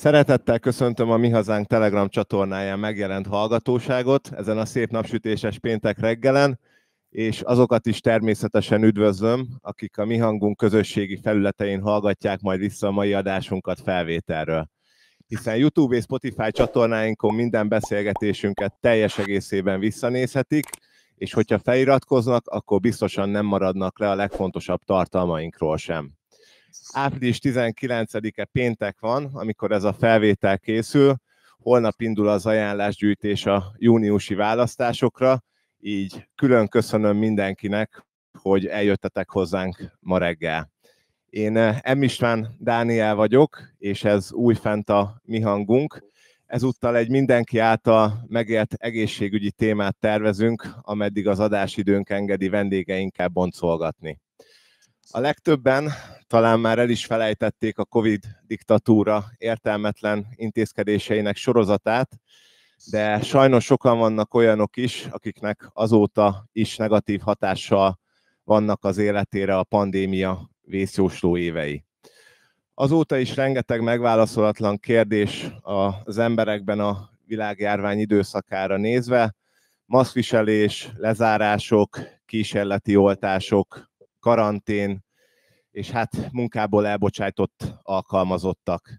Szeretettel köszöntöm a Mi Hazánk Telegram csatornáján megjelent hallgatóságot ezen a szép napsütéses péntek reggelen, és azokat is természetesen üdvözlöm, akik a Mi Hangunk közösségi felületein hallgatják majd vissza a mai adásunkat felvételről. Hiszen YouTube és Spotify csatornáinkon minden beszélgetésünket teljes egészében visszanézhetik, és hogyha feliratkoznak, akkor biztosan nem maradnak le a legfontosabb tartalmainkról sem április 19-e péntek van, amikor ez a felvétel készül. Holnap indul az ajánlásgyűjtés a júniusi választásokra, így külön köszönöm mindenkinek, hogy eljöttetek hozzánk ma reggel. Én eh, M. István Dániel vagyok, és ez újfent a mi hangunk. Ezúttal egy mindenki által megélt egészségügyi témát tervezünk, ameddig az adásidőnk engedi vendégeinkkel boncolgatni. A legtöbben talán már el is felejtették a COVID diktatúra értelmetlen intézkedéseinek sorozatát, de sajnos sokan vannak olyanok is, akiknek azóta is negatív hatással vannak az életére a pandémia vészjósló évei. Azóta is rengeteg megválaszolatlan kérdés az emberekben a világjárvány időszakára nézve, maszkviselés, lezárások, kísérleti oltások, karantén, és hát munkából elbocsájtott alkalmazottak.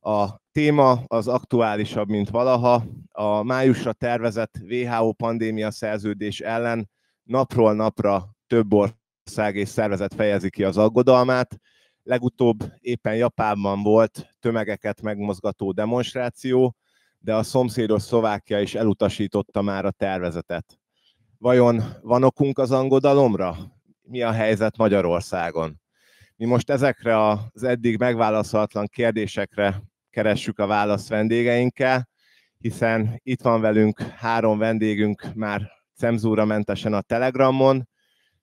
A téma az aktuálisabb, mint valaha. A májusra tervezett WHO pandémia szerződés ellen napról napra több ország és szervezet fejezi ki az aggodalmát. Legutóbb éppen Japánban volt tömegeket megmozgató demonstráció, de a szomszédos Szlovákia is elutasította már a tervezetet. Vajon van okunk az angodalomra? mi a helyzet Magyarországon. Mi most ezekre az eddig megválaszolatlan kérdésekre keressük a választ vendégeinkkel, hiszen itt van velünk három vendégünk már mentesen a Telegramon,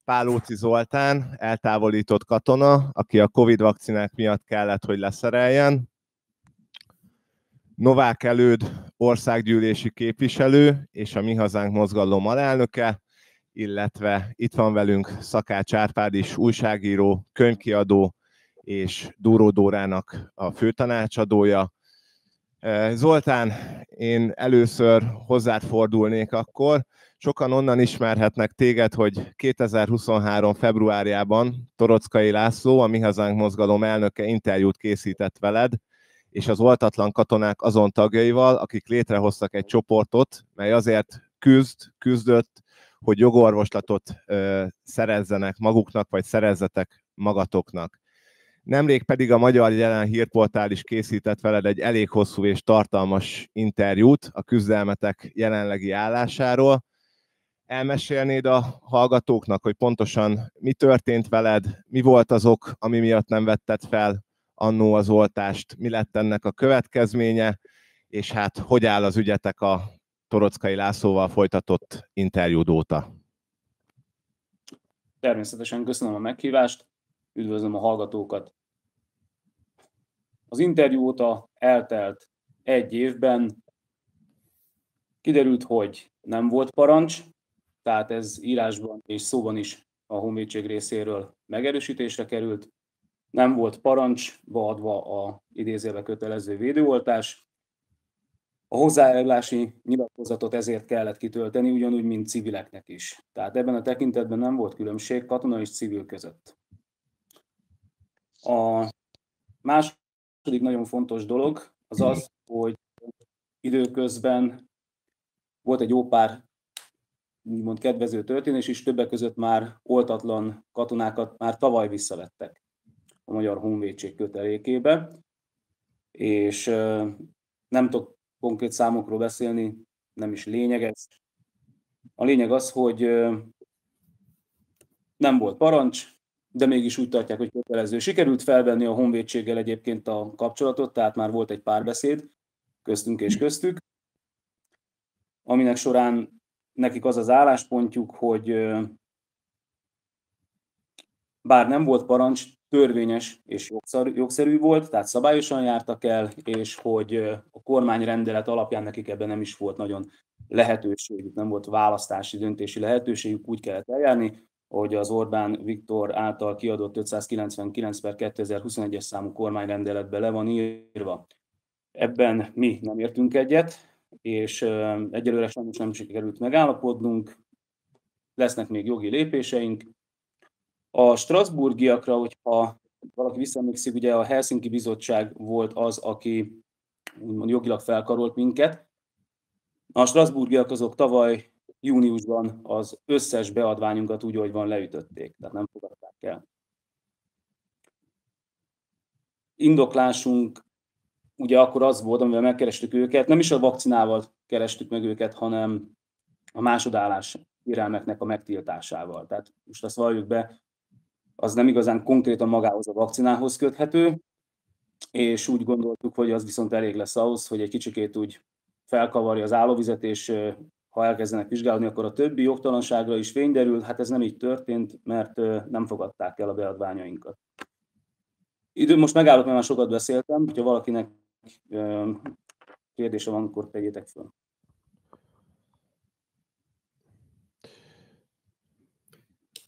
Pálóci Zoltán, eltávolított katona, aki a Covid vakcinák miatt kellett, hogy leszereljen. Novák Előd országgyűlési képviselő és a Mi Hazánk mozgalom alelnöke, illetve itt van velünk Szakács Árpád is, újságíró, könyvkiadó és Dúró Dórának a főtanácsadója. E, Zoltán, én először hozzád fordulnék akkor. Sokan onnan ismerhetnek téged, hogy 2023. februárjában Torockai László, a Mi Hazánk Mozgalom elnöke interjút készített veled, és az oltatlan katonák azon tagjaival, akik létrehoztak egy csoportot, mely azért küzd, küzdött, hogy jogorvoslatot szerezzenek maguknak, vagy szerezzetek magatoknak. Nemrég pedig a Magyar Jelen Hírportál is készített veled egy elég hosszú és tartalmas interjút a küzdelmetek jelenlegi állásáról. Elmesélnéd a hallgatóknak, hogy pontosan mi történt veled, mi volt azok, ami miatt nem vetted fel annó az oltást, mi lett ennek a következménye, és hát hogy áll az ügyetek a Torockai Lászlóval folytatott interjúd óta. Természetesen köszönöm a meghívást, üdvözlöm a hallgatókat. Az interjú óta eltelt egy évben kiderült, hogy nem volt parancs, tehát ez írásban és szóban is a honvédség részéről megerősítésre került. Nem volt parancs beadva a idézőbe kötelező védőoltás, a hozzájárulási nyilatkozatot ezért kellett kitölteni, ugyanúgy, mint civileknek is. Tehát ebben a tekintetben nem volt különbség katona és civil között. A második nagyon fontos dolog az az, hogy időközben volt egy jó pár úgymond kedvező történés, és többek között már oltatlan katonákat már tavaly visszavettek a Magyar Honvédség kötelékébe, és nem tudok konkrét számokról beszélni, nem is lényeges. A lényeg az, hogy nem volt parancs, de mégis úgy tartják, hogy kötelező. Sikerült felvenni a honvédséggel egyébként a kapcsolatot, tehát már volt egy párbeszéd köztünk és köztük, aminek során nekik az az álláspontjuk, hogy bár nem volt parancs, törvényes és jogszerű volt, tehát szabályosan jártak el, és hogy a kormányrendelet alapján nekik ebben nem is volt nagyon lehetőségük, nem volt választási, döntési lehetőségük, úgy kellett eljárni, hogy az Orbán Viktor által kiadott 599 per 2021-es számú kormányrendeletbe le van írva. Ebben mi nem értünk egyet, és egyelőre sajnos nem sikerült megállapodnunk, lesznek még jogi lépéseink, a Strasburgiakra, hogyha valaki visszaemlékszik, ugye a Helsinki Bizottság volt az, aki úgymond jogilag felkarolt minket. A Strasburgiak azok tavaly júniusban az összes beadványunkat úgy, hogy van, leütötték, tehát nem fogadták el. Indoklásunk ugye akkor az volt, amivel megkerestük őket, nem is a vakcinával kerestük meg őket, hanem a másodállás kérelmeknek a megtiltásával. Tehát most azt valljuk be, az nem igazán konkrétan magához a vakcinához köthető, és úgy gondoltuk, hogy az viszont elég lesz ahhoz, hogy egy kicsikét úgy felkavarja az állóvizet, és ha elkezdenek vizsgálni, akkor a többi jogtalanságra is fény derül. Hát ez nem így történt, mert nem fogadták el a beadványainkat. Idő, most megállok, mert már sokat beszéltem, hogyha valakinek kérdése van, akkor tegyétek föl.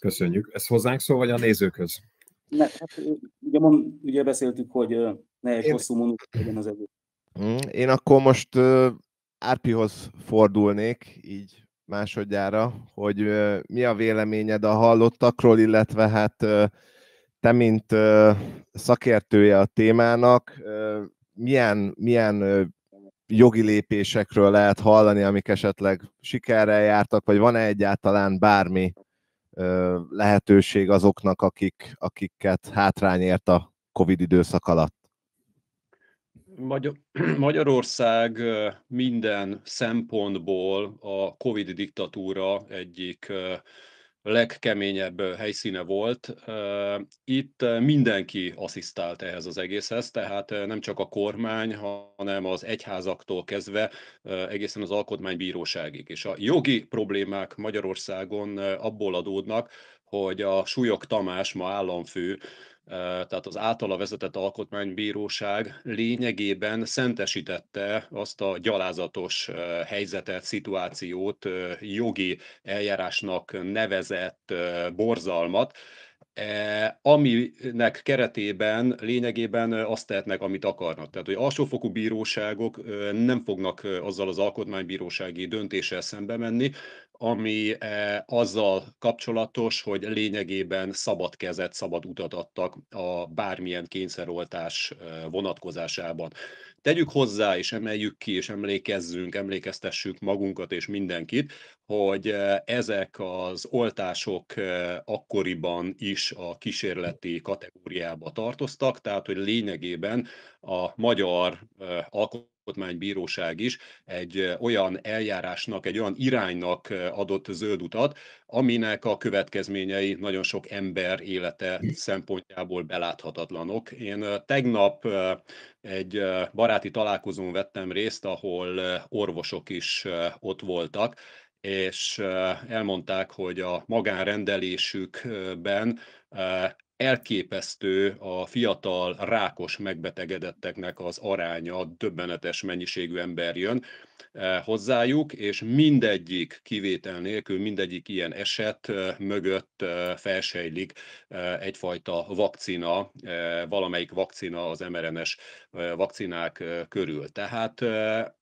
Köszönjük. Ez hozzánk szól, vagy a nézőköz? Ne, hát, ugye, mond, ugye beszéltük, hogy ne egy Én... hosszú mondat legyen az egész. Mm, én akkor most Árpihoz fordulnék, így másodjára, hogy mi a véleményed a hallottakról, illetve hát te, mint szakértője a témának, milyen, milyen jogi lépésekről lehet hallani, amik esetleg sikerrel jártak, vagy van-e egyáltalán bármi lehetőség azoknak, akik, akiket hátrány ért a Covid időszak alatt? Magyarország minden szempontból a Covid diktatúra egyik legkeményebb helyszíne volt. Itt mindenki asszisztált ehhez az egészhez, tehát nem csak a kormány, hanem az egyházaktól kezdve egészen az alkotmánybíróságig. És a jogi problémák Magyarországon abból adódnak, hogy a súlyok Tamás ma államfő tehát az általa vezetett alkotmánybíróság lényegében szentesítette azt a gyalázatos helyzetet, szituációt, jogi eljárásnak nevezett borzalmat, e, aminek keretében lényegében azt tehetnek, amit akarnak. Tehát, hogy alsófokú bíróságok nem fognak azzal az alkotmánybírósági döntéssel szembe menni, ami eh, azzal kapcsolatos, hogy lényegében szabad kezet, szabad utat adtak a bármilyen kényszeroltás eh, vonatkozásában. Tegyük hozzá, és emeljük ki, és emlékezzünk, emlékeztessük magunkat és mindenkit, hogy eh, ezek az oltások akkoriban is a kísérleti kategóriába tartoztak, tehát hogy lényegében a magyar alkotmány alkotmánybíróság is egy olyan eljárásnak, egy olyan iránynak adott zöld utat, aminek a következményei nagyon sok ember élete szempontjából beláthatatlanok. Én tegnap egy baráti találkozón vettem részt, ahol orvosok is ott voltak, és elmondták, hogy a magánrendelésükben elképesztő a fiatal rákos megbetegedetteknek az aránya, döbbenetes mennyiségű ember jön, E, hozzájuk, és mindegyik kivétel nélkül, mindegyik ilyen eset e, mögött e, felsejlik egyfajta vakcina, valamelyik vakcina az mRNS er vakcinák körül. Tehát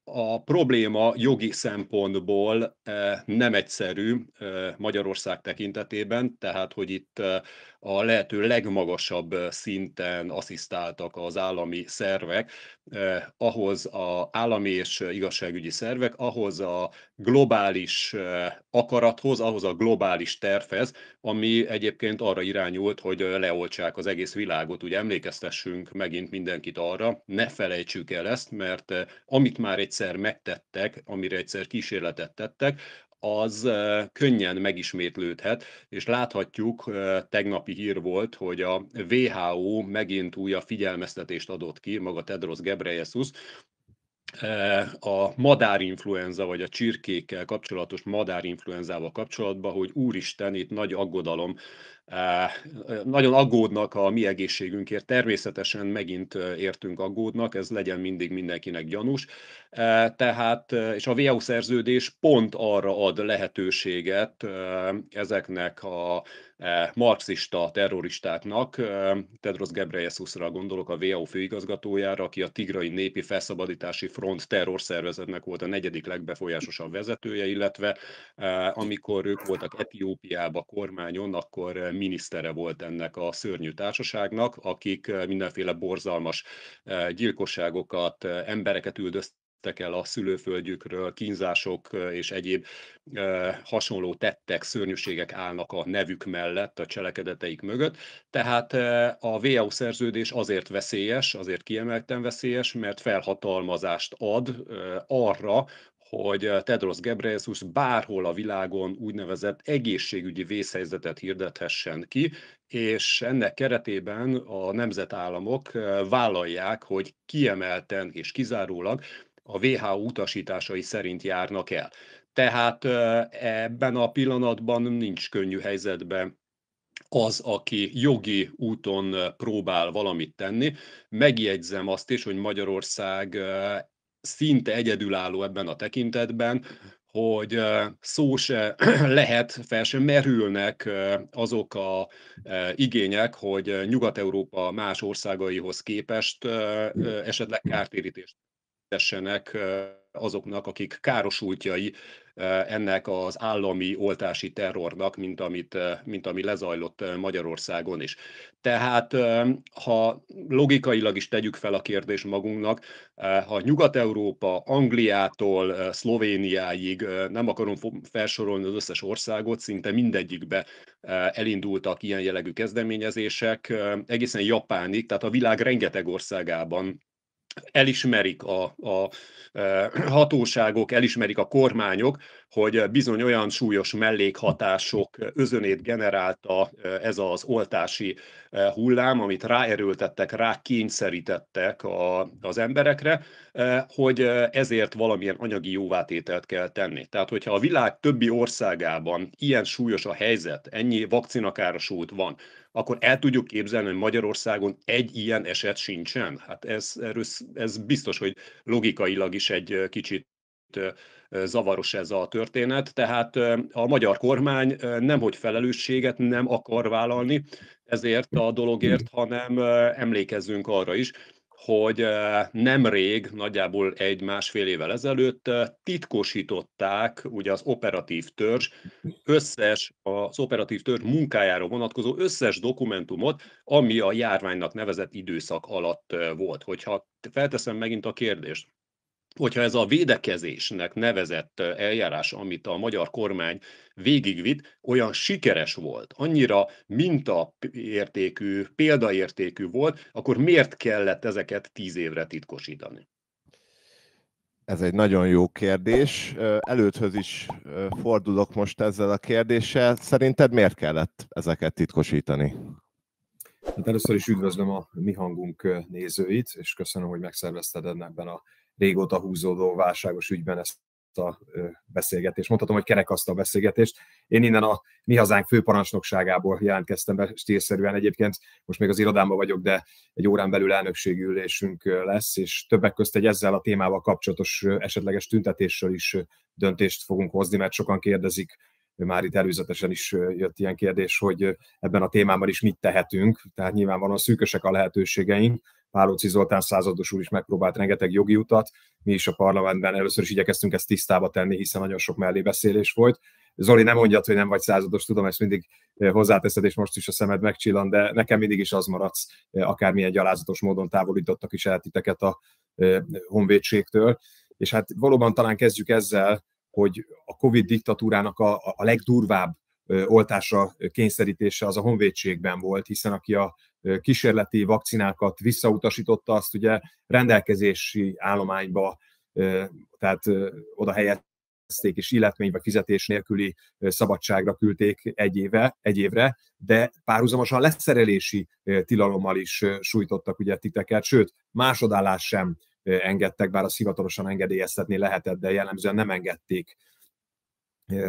a probléma jogi szempontból nem egyszerű Magyarország tekintetében, tehát hogy itt a lehető legmagasabb szinten asszisztáltak az állami szervek ahhoz az állami és igazságügyi pénzügyi szervek ahhoz a globális akarathoz, ahhoz a globális tervhez, ami egyébként arra irányult, hogy leoltsák az egész világot. Ugye emlékeztessünk megint mindenkit arra, ne felejtsük el ezt, mert amit már egyszer megtettek, amire egyszer kísérletet tettek, az könnyen megismétlődhet, és láthatjuk, tegnapi hír volt, hogy a WHO megint újabb figyelmeztetést adott ki, maga Tedros Gebreyesus, Eh, a madárinfluenza, vagy a csirkékkel kapcsolatos madárinfluenzával kapcsolatban, hogy úristen, itt nagy aggodalom Eh, nagyon aggódnak a mi egészségünkért, természetesen megint eh, értünk aggódnak, ez legyen mindig mindenkinek gyanús. Eh, tehát, és a VAU szerződés pont arra ad lehetőséget ezeknek a marxista terroristáknak, Tedros Gebreyesusra gondolok, a VAU főigazgatójára, aki a Tigrai Népi Felszabadítási Front terrorszervezetnek volt a negyedik legbefolyásosabb vezetője, illetve amikor ők voltak Etiópiába kormányon, akkor minisztere volt ennek a szörnyű társaságnak, akik eh, mindenféle borzalmas eh, gyilkosságokat, eh, embereket üldöztek el a szülőföldjükről, kínzások és egyéb e, hasonló tettek, szörnyűségek állnak a nevük mellett, a cselekedeteik mögött. Tehát e, a VAU szerződés azért veszélyes, azért kiemelten veszélyes, mert felhatalmazást ad e, arra, hogy eh, Tedros Gebreyesus bárhol a világon úgynevezett egészségügyi vészhelyzetet hirdethessen ki, és ennek keretében a nemzetállamok eh, vállalják, hogy kiemelten és kizárólag a WHO utasításai szerint járnak el. Tehát eh, ebben a pillanatban nincs könnyű helyzetben az, aki jogi úton próbál valamit tenni. Megjegyzem azt is, hogy Magyarország szinte egyedülálló ebben a tekintetben, hogy szó se lehet, fel se merülnek azok a igények, hogy Nyugat-Európa más országaihoz képest esetleg kártérítést tessenek azoknak, akik károsultjai e, ennek az állami oltási terrornak, mint, amit, e, mint ami lezajlott e, Magyarországon is. Tehát ha logikailag is tegyük fel a kérdést magunknak, ha Nyugat-Európa, Angliától Szlovéniáig, nem akarom felsorolni az összes országot, szinte mindegyikbe elindultak ilyen jellegű kezdeményezések, egészen Japánig, tehát a világ rengeteg országában elismerik a, a e, hatóságok, elismerik a kormányok, hogy bizony olyan súlyos mellékhatások özönét generálta e, ez az oltási e, hullám, amit ráerőltettek, rá kényszerítettek a, az emberekre, hogy ezért valamilyen anyagi jóvátételt kell tenni. Tehát, hogyha a világ többi országában ilyen súlyos a helyzet, ennyi vakcinakárosult van, akkor el tudjuk képzelni, hogy Magyarországon egy ilyen eset sincsen. Hát ez, erről, ez biztos, hogy logikailag is egy kicsit zavaros ez a történet, tehát a magyar kormány nemhogy felelősséget nem akar vállalni ezért a dologért, hanem emlékezzünk arra is, hogy nemrég, nagyjából egy-másfél évvel ezelőtt titkosították ugye az operatív törzs összes, az operatív törzs munkájára vonatkozó összes dokumentumot, ami a járványnak nevezett időszak alatt volt. Hogyha felteszem megint a kérdést, hogyha ez a védekezésnek nevezett eljárás, amit a magyar kormány végigvitt, olyan sikeres volt, annyira mintaértékű, példaértékű volt, akkor miért kellett ezeket tíz évre titkosítani? Ez egy nagyon jó kérdés. Előthöz is fordulok most ezzel a kérdéssel. Szerinted miért kellett ezeket titkosítani? Hát először is üdvözlöm a mi hangunk nézőit, és köszönöm, hogy megszervezted ebben a régóta húzódó válságos ügyben ezt a beszélgetést. Mondhatom, hogy kerekasztal beszélgetést. Én innen a Mi Hazánk főparancsnokságából jelentkeztem be stílszerűen egyébként. Most még az irodámban vagyok, de egy órán belül elnökségi ülésünk lesz, és többek közt egy ezzel a témával kapcsolatos esetleges tüntetéssel is döntést fogunk hozni, mert sokan kérdezik, már itt előzetesen is jött ilyen kérdés, hogy ebben a témában is mit tehetünk, tehát nyilvánvalóan szűkösek a lehetőségeink, Pálóci Zoltán százados úr is megpróbált rengeteg jogi utat, mi is a parlamentben először is igyekeztünk ezt tisztába tenni, hiszen nagyon sok mellébeszélés volt. Zoli, nem mondjad, hogy nem vagy százados, tudom, ezt mindig eh, hozzáteszed, és most is a szemed megcsillan, de nekem mindig is az maradsz, eh, akármilyen gyalázatos módon távolítottak is el titeket a eh, honvédségtől. És hát valóban talán kezdjük ezzel, hogy a Covid diktatúrának a, a legdurvább oltásra kényszerítése az a honvédségben volt, hiszen aki a kísérleti vakcinákat visszautasította, azt ugye rendelkezési állományba, tehát oda helyezték, és illetmény vagy fizetés nélküli szabadságra küldték egy, éve, egy évre, de párhuzamosan leszerelési tilalommal is sújtottak ugye titeket, sőt, másodállás sem engedtek, bár a hivatalosan engedélyeztetni lehetett, de jellemzően nem engedték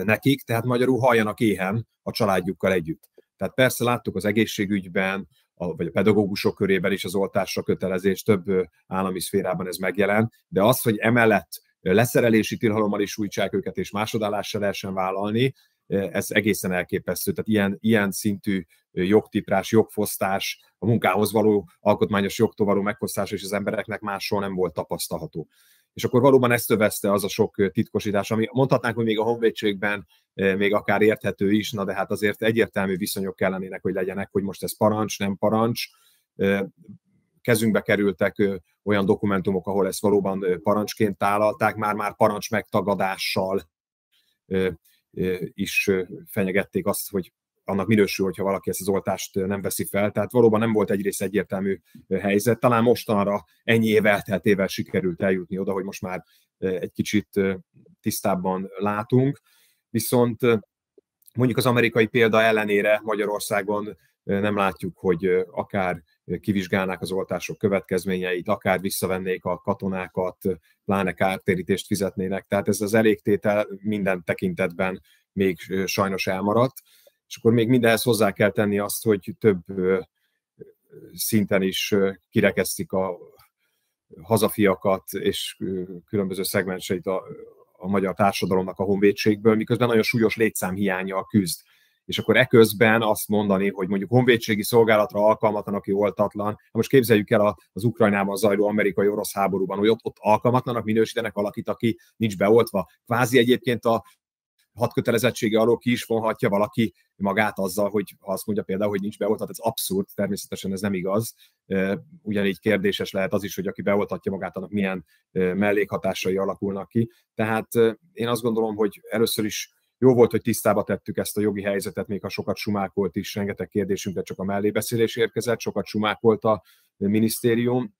nekik, tehát magyarul halljanak éhen a családjukkal együtt. Tehát persze láttuk az egészségügyben, a, vagy a pedagógusok körében is az oltásra kötelezés, több állami szférában ez megjelent, de az, hogy emellett leszerelési tilhalommal is újtsák őket, és másodállással lehessen vállalni, ez egészen elképesztő. Tehát ilyen, ilyen szintű jogtiprás, jogfosztás, a munkához való alkotmányos jogtól való megfosztás és az embereknek máshol nem volt tapasztalható és akkor valóban ezt övezte az a sok titkosítás, ami mondhatnánk, hogy még a honvédségben még akár érthető is, na de hát azért egyértelmű viszonyok kellenének, hogy legyenek, hogy most ez parancs, nem parancs. Kezünkbe kerültek olyan dokumentumok, ahol ezt valóban parancsként tálalták, már-már parancs megtagadással is fenyegették azt, hogy annak minősül, hogyha valaki ezt az oltást nem veszi fel. Tehát valóban nem volt egyrészt egyértelmű helyzet. Talán mostanra ennyi év elteltével sikerült eljutni oda, hogy most már egy kicsit tisztábban látunk. Viszont mondjuk az amerikai példa ellenére Magyarországon nem látjuk, hogy akár kivizsgálnák az oltások következményeit, akár visszavennék a katonákat, pláne kártérítést fizetnének. Tehát ez az elégtétel minden tekintetben még sajnos elmaradt és akkor még mindenhez hozzá kell tenni azt, hogy több szinten is kirekesztik a hazafiakat és különböző szegmenseit a, a magyar társadalomnak a honvédségből, miközben nagyon súlyos létszámhiányjal küzd. És akkor eközben azt mondani, hogy mondjuk honvédségi szolgálatra alkalmatlan, aki oltatlan. Hát most képzeljük el az Ukrajnában zajló amerikai-orosz háborúban, hogy ott, ott alkalmatlanak minősítenek valakit, aki nincs beoltva. Kvázi egyébként a hat kötelezettsége alól ki is vonhatja valaki magát azzal, hogy ha azt mondja például, hogy nincs beoltat, ez abszurd, természetesen ez nem igaz. Ugyanígy kérdéses lehet az is, hogy aki beoltatja magát, annak milyen mellékhatásai alakulnak ki. Tehát én azt gondolom, hogy először is jó volt, hogy tisztába tettük ezt a jogi helyzetet, még ha sokat sumákolt is, rengeteg kérdésünkre csak a mellébeszélés érkezett, sokat sumákolt a minisztérium.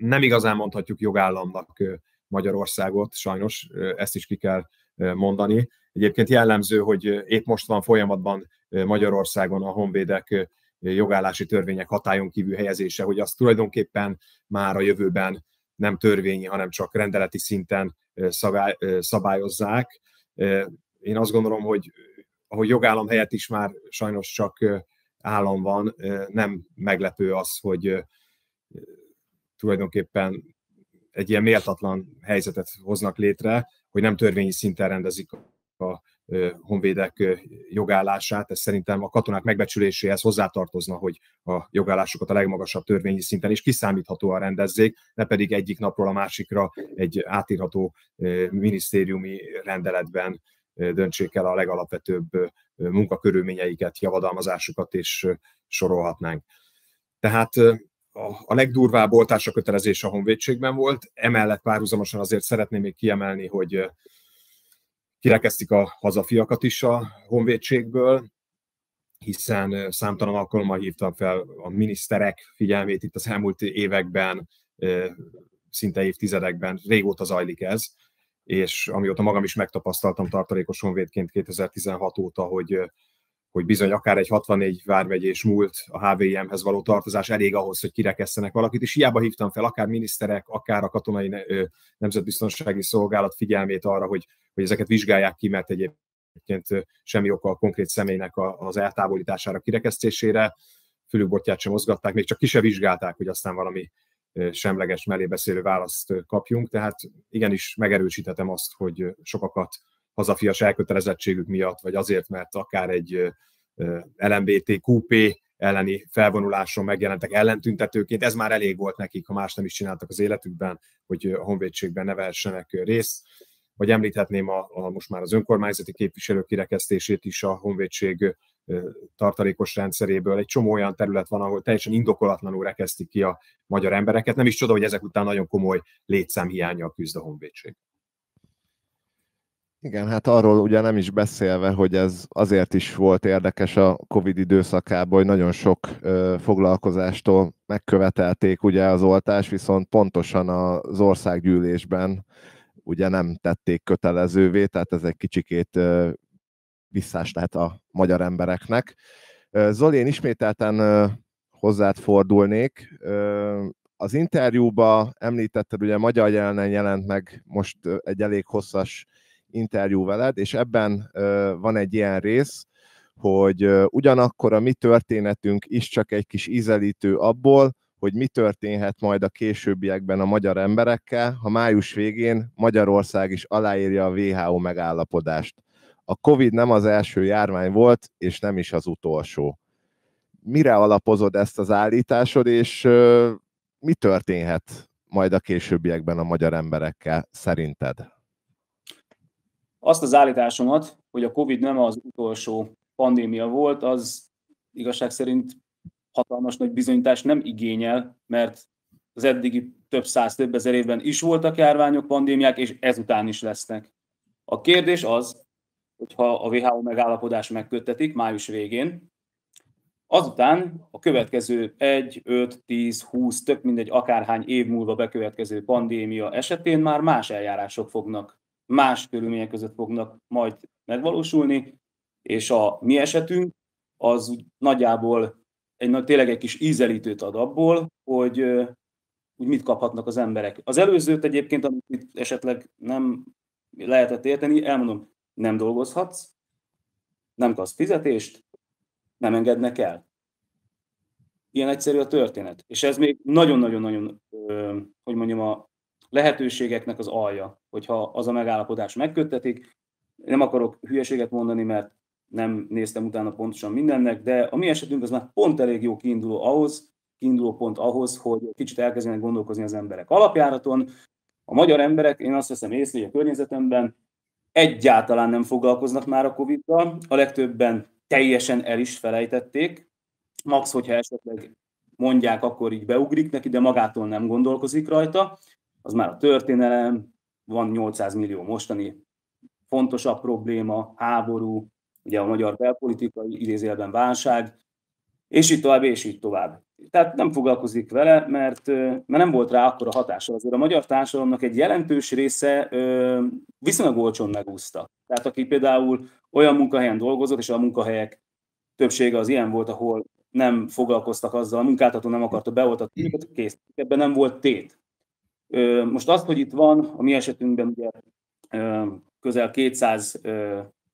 Nem igazán mondhatjuk jogállamnak Magyarországot, sajnos ezt is ki kell mondani. Egyébként jellemző, hogy épp most van folyamatban Magyarországon a honvédek jogállási törvények hatályon kívül helyezése, hogy az tulajdonképpen már a jövőben nem törvényi, hanem csak rendeleti szinten szabályozzák. Én azt gondolom, hogy ahogy jogállam helyett is már sajnos csak állam van, nem meglepő az, hogy tulajdonképpen egy ilyen méltatlan helyzetet hoznak létre, hogy nem törvényi szinten rendezik a honvédek jogállását. Ez szerintem a katonák megbecsüléséhez hozzátartozna, hogy a jogállásukat a legmagasabb törvényi szinten is kiszámíthatóan rendezzék, ne pedig egyik napról a másikra egy átírható minisztériumi rendeletben döntsék el a legalapvetőbb munkakörülményeiket, javadalmazásukat, és sorolhatnánk. Tehát a, a legdurvább oltása kötelezés a honvédségben volt. Emellett párhuzamosan azért szeretném még kiemelni, hogy kirekeztik a hazafiakat is a honvédségből, hiszen számtalan alkalommal hívtam fel a miniszterek figyelmét itt az elmúlt években, szinte évtizedekben, régóta zajlik ez, és amióta magam is megtapasztaltam tartalékos honvédként 2016 óta, hogy hogy bizony akár egy 64 vármegyés múlt a HVM-hez való tartozás elég ahhoz, hogy kirekesztenek valakit, és hiába hívtam fel akár miniszterek, akár a katonai nemzetbiztonsági szolgálat figyelmét arra, hogy, hogy ezeket vizsgálják ki, mert egyébként semmi oka a konkrét személynek az eltávolítására, kirekesztésére, fülükbotját sem mozgatták, még csak ki sem vizsgálták, hogy aztán valami semleges mellébeszélő választ kapjunk, tehát igenis megerősítetem azt, hogy sokakat hazafias elkötelezettségük miatt, vagy azért, mert akár egy LMBTQP elleni felvonuláson megjelentek ellentüntetőként. Ez már elég volt nekik, ha más nem is csináltak az életükben, hogy a honvédségben ne vehessenek részt. Vagy említhetném a, a, most már az önkormányzati képviselők kirekesztését is a honvédség tartalékos rendszeréből. Egy csomó olyan terület van, ahol teljesen indokolatlanul rekesztik ki a magyar embereket. Nem is csoda, hogy ezek után nagyon komoly létszámhiányjal küzd a honvédség. Igen, hát arról ugye nem is beszélve, hogy ez azért is volt érdekes a COVID időszakában, hogy nagyon sok ö, foglalkozástól megkövetelték ugye az oltás, viszont pontosan az országgyűlésben ugye nem tették kötelezővé, tehát ez egy kicsikét ö, visszás lehet a magyar embereknek. Zoli, én ismételten ö, hozzád fordulnék. Ö, az interjúba említetted, ugye magyar jelen jelent meg most egy elég hosszas interjú veled, és ebben van egy ilyen rész, hogy ugyanakkor a mi történetünk is csak egy kis ízelítő abból, hogy mi történhet majd a későbbiekben a magyar emberekkel, ha május végén Magyarország is aláírja a WHO megállapodást. A COVID nem az első járvány volt, és nem is az utolsó. Mire alapozod ezt az állításod, és mi történhet majd a későbbiekben a magyar emberekkel szerinted? Azt az állításomat, hogy a COVID nem az utolsó pandémia volt, az igazság szerint hatalmas nagy bizonyítás nem igényel, mert az eddigi több száz, több ezer évben is voltak járványok, pandémiák, és ezután is lesznek. A kérdés az, hogyha a WHO megállapodás megköttetik május végén, azután a következő 1, 5, 10, 20, több mindegy akárhány év múlva bekövetkező pandémia esetén már más eljárások fognak más körülmények között fognak majd megvalósulni, és a mi esetünk az nagyjából egy, tényleg egy kis ízelítőt ad abból, hogy úgy mit kaphatnak az emberek. Az előzőt egyébként, amit esetleg nem lehetett érteni, elmondom, nem dolgozhatsz, nem kapsz fizetést, nem engednek el. Ilyen egyszerű a történet. És ez még nagyon-nagyon-nagyon, hogy mondjam, a lehetőségeknek az alja hogyha az a megállapodás megköttetik. Nem akarok hülyeséget mondani, mert nem néztem utána pontosan mindennek, de a mi esetünk az már pont elég jó kiinduló ahhoz, kiinduló pont ahhoz, hogy kicsit elkezdjenek gondolkozni az emberek. Alapjáraton a magyar emberek, én azt veszem észre, hogy a környezetemben egyáltalán nem foglalkoznak már a Covid-dal, a legtöbben teljesen el is felejtették, max, hogyha esetleg mondják, akkor így beugrik neki, de magától nem gondolkozik rajta. Az már a történelem, van 800 millió mostani fontosabb probléma, háború, ugye a magyar belpolitikai idézélben válság, és így tovább, és így tovább. Tehát nem foglalkozik vele, mert, mert nem volt rá akkor a hatása. Azért a magyar társadalomnak egy jelentős része viszonylag olcsón megúszta. Tehát aki például olyan munkahelyen dolgozott, és a munkahelyek többsége az ilyen volt, ahol nem foglalkoztak azzal, a munkáltató nem akarta beoltatni, kész. Ebben nem volt tét. Most azt, hogy itt van, a mi esetünkben ugye közel 200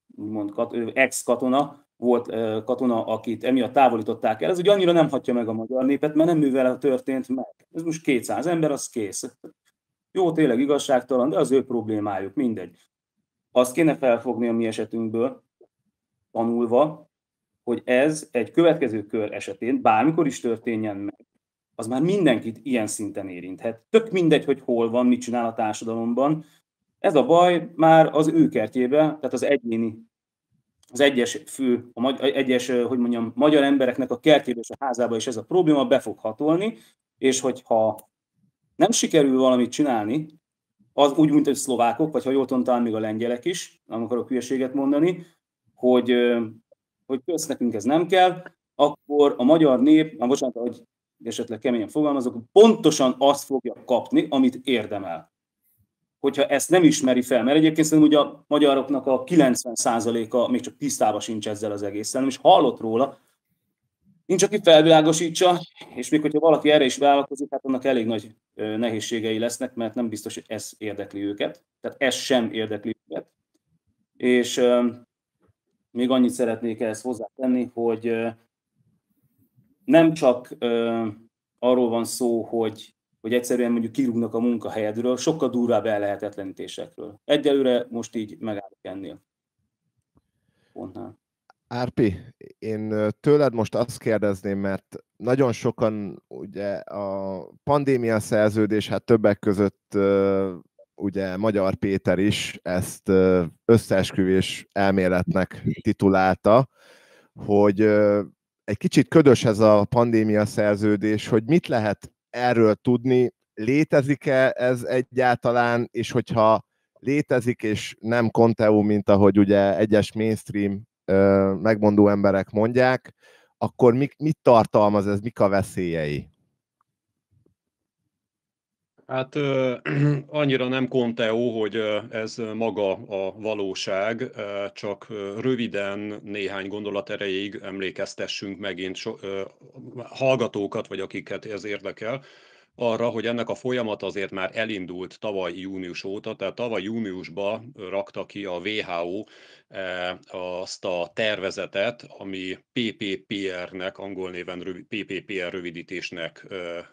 mond, ex-katona volt katona, akit emiatt távolították el. Ez ugye annyira nem hatja meg a magyar népet, mert nem művel történt meg. Ez most 200 ember, az kész. Jó, tényleg igazságtalan, de az ő problémájuk, mindegy. Azt kéne felfogni a mi esetünkből, tanulva, hogy ez egy következő kör esetén, bármikor is történjen meg, az már mindenkit ilyen szinten érinthet. Tök mindegy, hogy hol van, mit csinál a társadalomban. Ez a baj már az ő kertjébe, tehát az egyéni, az egyes fő, a magy- egyes, hogy mondjam, magyar embereknek a kertjébe és a házába is ez a probléma be fog hatolni, és hogyha nem sikerül valamit csinálni, az úgy, mint egy szlovákok, vagy ha jól tudom, talán még a lengyelek is, nem akarok hülyeséget mondani, hogy, hogy kösz, nekünk ez nem kell, akkor a magyar nép, na bocsánat, hogy esetleg keményen fogalmazok, pontosan azt fogja kapni, amit érdemel. Hogyha ezt nem ismeri fel, mert egyébként szerintem ugye a magyaroknak a 90%-a még csak tisztában sincs ezzel az egészen, és hallott róla, nincs, aki felvilágosítsa, és még hogyha valaki erre is vállalkozik, hát annak elég nagy nehézségei lesznek, mert nem biztos, hogy ez érdekli őket. Tehát ez sem érdekli őket. És még annyit szeretnék ehhez hozzátenni, hogy nem csak ö, arról van szó, hogy, hogy egyszerűen mondjuk kirúgnak a munkahelyedről, sokkal durvább ellehetetlenítésekről. Egyelőre most így megállok ennél. Pontnál. Árpi, én tőled most azt kérdezném, mert nagyon sokan ugye a pandémia szerződés, hát többek között ugye Magyar Péter is ezt összeesküvés elméletnek titulálta, hogy egy kicsit ködös ez a pandémia szerződés, hogy mit lehet erről tudni, létezik-e ez egyáltalán, és hogyha létezik, és nem Conteu, mint ahogy ugye egyes mainstream megmondó emberek mondják, akkor mit, mit tartalmaz ez, mik a veszélyei? Hát annyira nem konteó, hogy ez maga a valóság, csak röviden néhány gondolat erejéig emlékeztessünk megint so, hallgatókat, vagy akiket ez érdekel, arra, hogy ennek a folyamat azért már elindult tavaly június óta, tehát tavaly júniusba rakta ki a WHO e, azt a tervezetet, ami PPPR-nek, angol néven PPPR rövidítésnek, e,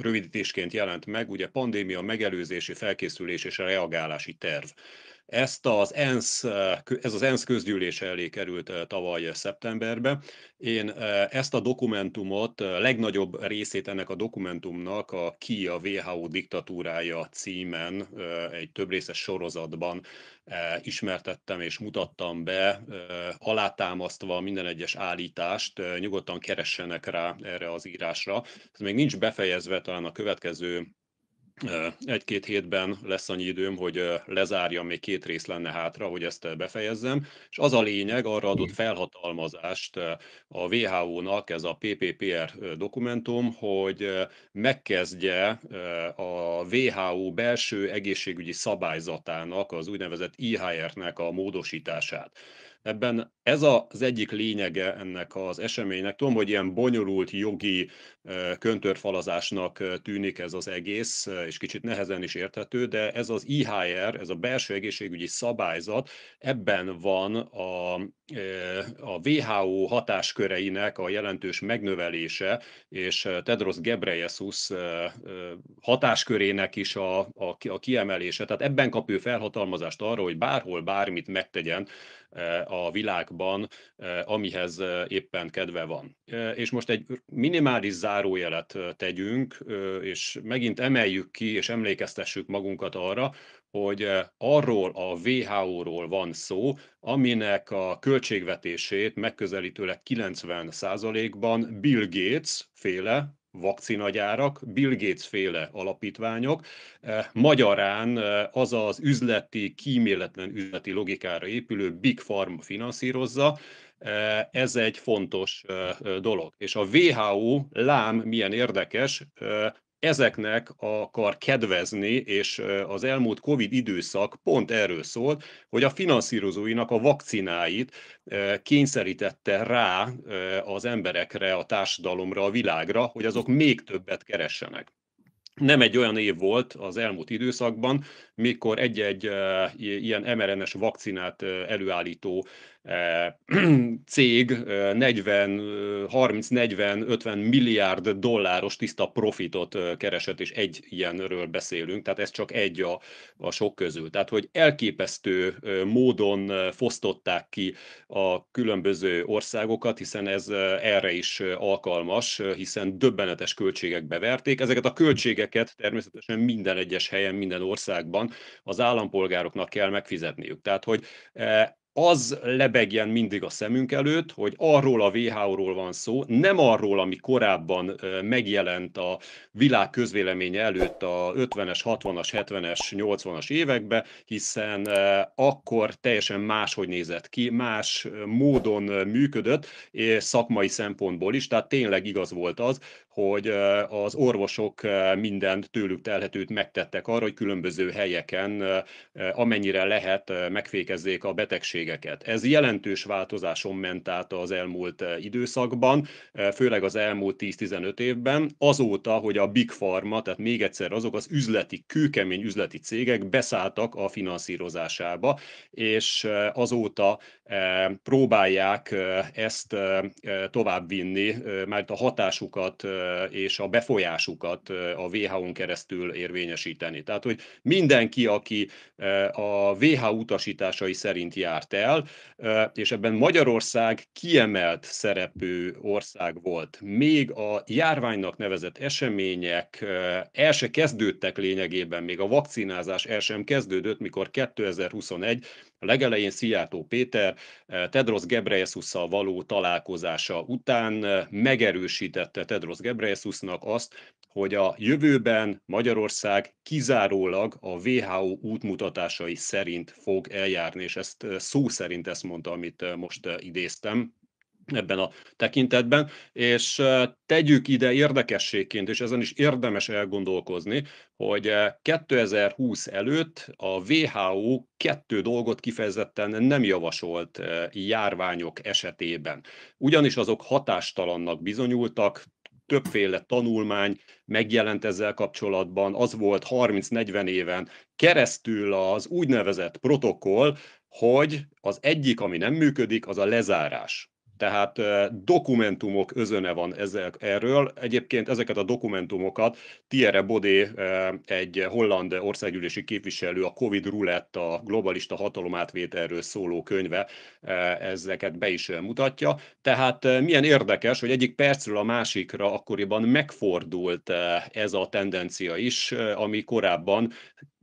rövidítésként jelent meg, ugye pandémia megelőzési, felkészülés és reagálási terv. Ezt az ENSZ, ez az ENSZ közgyűlése elé került tavaly szeptemberbe. Én ezt a dokumentumot, legnagyobb részét ennek a dokumentumnak a Ki a WHO diktatúrája címen egy többrészes sorozatban ismertettem és mutattam be, alátámasztva minden egyes állítást, nyugodtan keressenek rá erre az írásra. Ez még nincs befejezve, talán a következő egy-két hétben lesz annyi időm, hogy lezárjam, még két rész lenne hátra, hogy ezt befejezzem, és az a lényeg, arra adott felhatalmazást a WHO-nak ez a PPPR dokumentum, hogy megkezdje a WHO belső egészségügyi szabályzatának, az úgynevezett IHR-nek a módosítását. Ebben ez az egyik lényege ennek az eseménynek. Tudom, hogy ilyen bonyolult jogi köntörfalazásnak tűnik ez az egész, és kicsit nehezen is érthető, de ez az IHR, ez a belső egészségügyi szabályzat, ebben van a, a WHO hatásköreinek a jelentős megnövelése, és Tedros Gebreyesus hatáskörének is a, a, a kiemelése. Tehát ebben kap ő felhatalmazást arra, hogy bárhol bármit megtegyen, E, a világban, e, amihez e, éppen kedve van. És most egy minimális zárójelet tegyünk, és megint emeljük ki, és emlékeztessük magunkat arra, hogy arról a WHO-ról van szó, aminek a költségvetését megközelítőleg 90%-ban Bill Gates féle vakcinagyárak, Bill Gates féle alapítványok, e, magyarán e, az az üzleti, kíméletlen üzleti logikára épülő Big Farm finanszírozza, e, ez egy fontos dolog. És a WHO lám milyen érdekes ezeknek akar kedvezni, és az elmúlt COVID időszak pont erről szólt, hogy a finanszírozóinak a vakcináit kényszerítette rá az emberekre, a társadalomra, a világra, hogy azok még többet keressenek nem egy olyan év volt az elmúlt időszakban, mikor egy-egy ilyen mRNS vakcinát előállító cég 40, 30, 40, 50 milliárd dolláros tiszta profitot keresett, és egy ilyenről beszélünk, tehát ez csak egy a, a sok közül. Tehát, hogy elképesztő módon fosztották ki a különböző országokat, hiszen ez erre is alkalmas, hiszen döbbenetes költségekbe verték. Ezeket a költségeket természetesen minden egyes helyen, minden országban az állampolgároknak kell megfizetniük. Tehát, hogy az lebegjen mindig a szemünk előtt, hogy arról a WHO-ról van szó, nem arról, ami korábban megjelent a világ közvéleménye előtt a 50-es, 60-as, 70-es, 80-as évekbe, hiszen akkor teljesen máshogy nézett ki, más módon működött, és szakmai szempontból is, tehát tényleg igaz volt az, hogy az orvosok mindent tőlük telhetőt megtettek arra, hogy különböző helyeken amennyire lehet megfékezzék a betegséget, lehetőségeket. Ez jelentős változáson ment át az elmúlt eh, időszakban, eh, főleg az elmúlt 10-15 évben, azóta, hogy a Big Pharma, tehát még egyszer azok az üzleti, kőkemény üzleti cégek beszálltak a finanszírozásába, és eh, azóta próbálják ezt továbbvinni, mert a hatásukat és a befolyásukat a WHO-n keresztül érvényesíteni. Tehát, hogy mindenki, aki a WHO utasításai szerint járt, járt el, és ebben Magyarország kiemelt szerepű ország volt. Még a járványnak nevezett események el se kezdődtek lényegében, még a vakcinázás el sem kezdődött, mikor 2021 a legelején Szijjártó Péter Tedros Gebreyesusszal való találkozása után megerősítette Tedros Gebreyesusnak azt, hogy a jövőben Magyarország kizárólag a WHO útmutatásai szerint fog eljárni, és ezt eh, szó szerint ezt mondta, amit eh, most eh, idéztem ebben a tekintetben, és tegyük ide érdekességként, és ezen is érdemes elgondolkozni, hogy 2020 előtt a WHO kettő dolgot kifejezetten nem javasolt járványok esetében. Ugyanis azok hatástalannak bizonyultak, többféle tanulmány megjelent ezzel kapcsolatban, az volt 30-40 éven keresztül az úgynevezett protokoll, hogy az egyik, ami nem működik, az a lezárás. Tehát dokumentumok özöne van ezzel, erről. Egyébként ezeket a dokumentumokat Tiere Bodé, egy holland országgyűlési képviselő, a Covid Roulette, a globalista hatalomátvételről szóló könyve, ezeket be is mutatja. Tehát milyen érdekes, hogy egyik percről a másikra akkoriban megfordult ez a tendencia is, ami korábban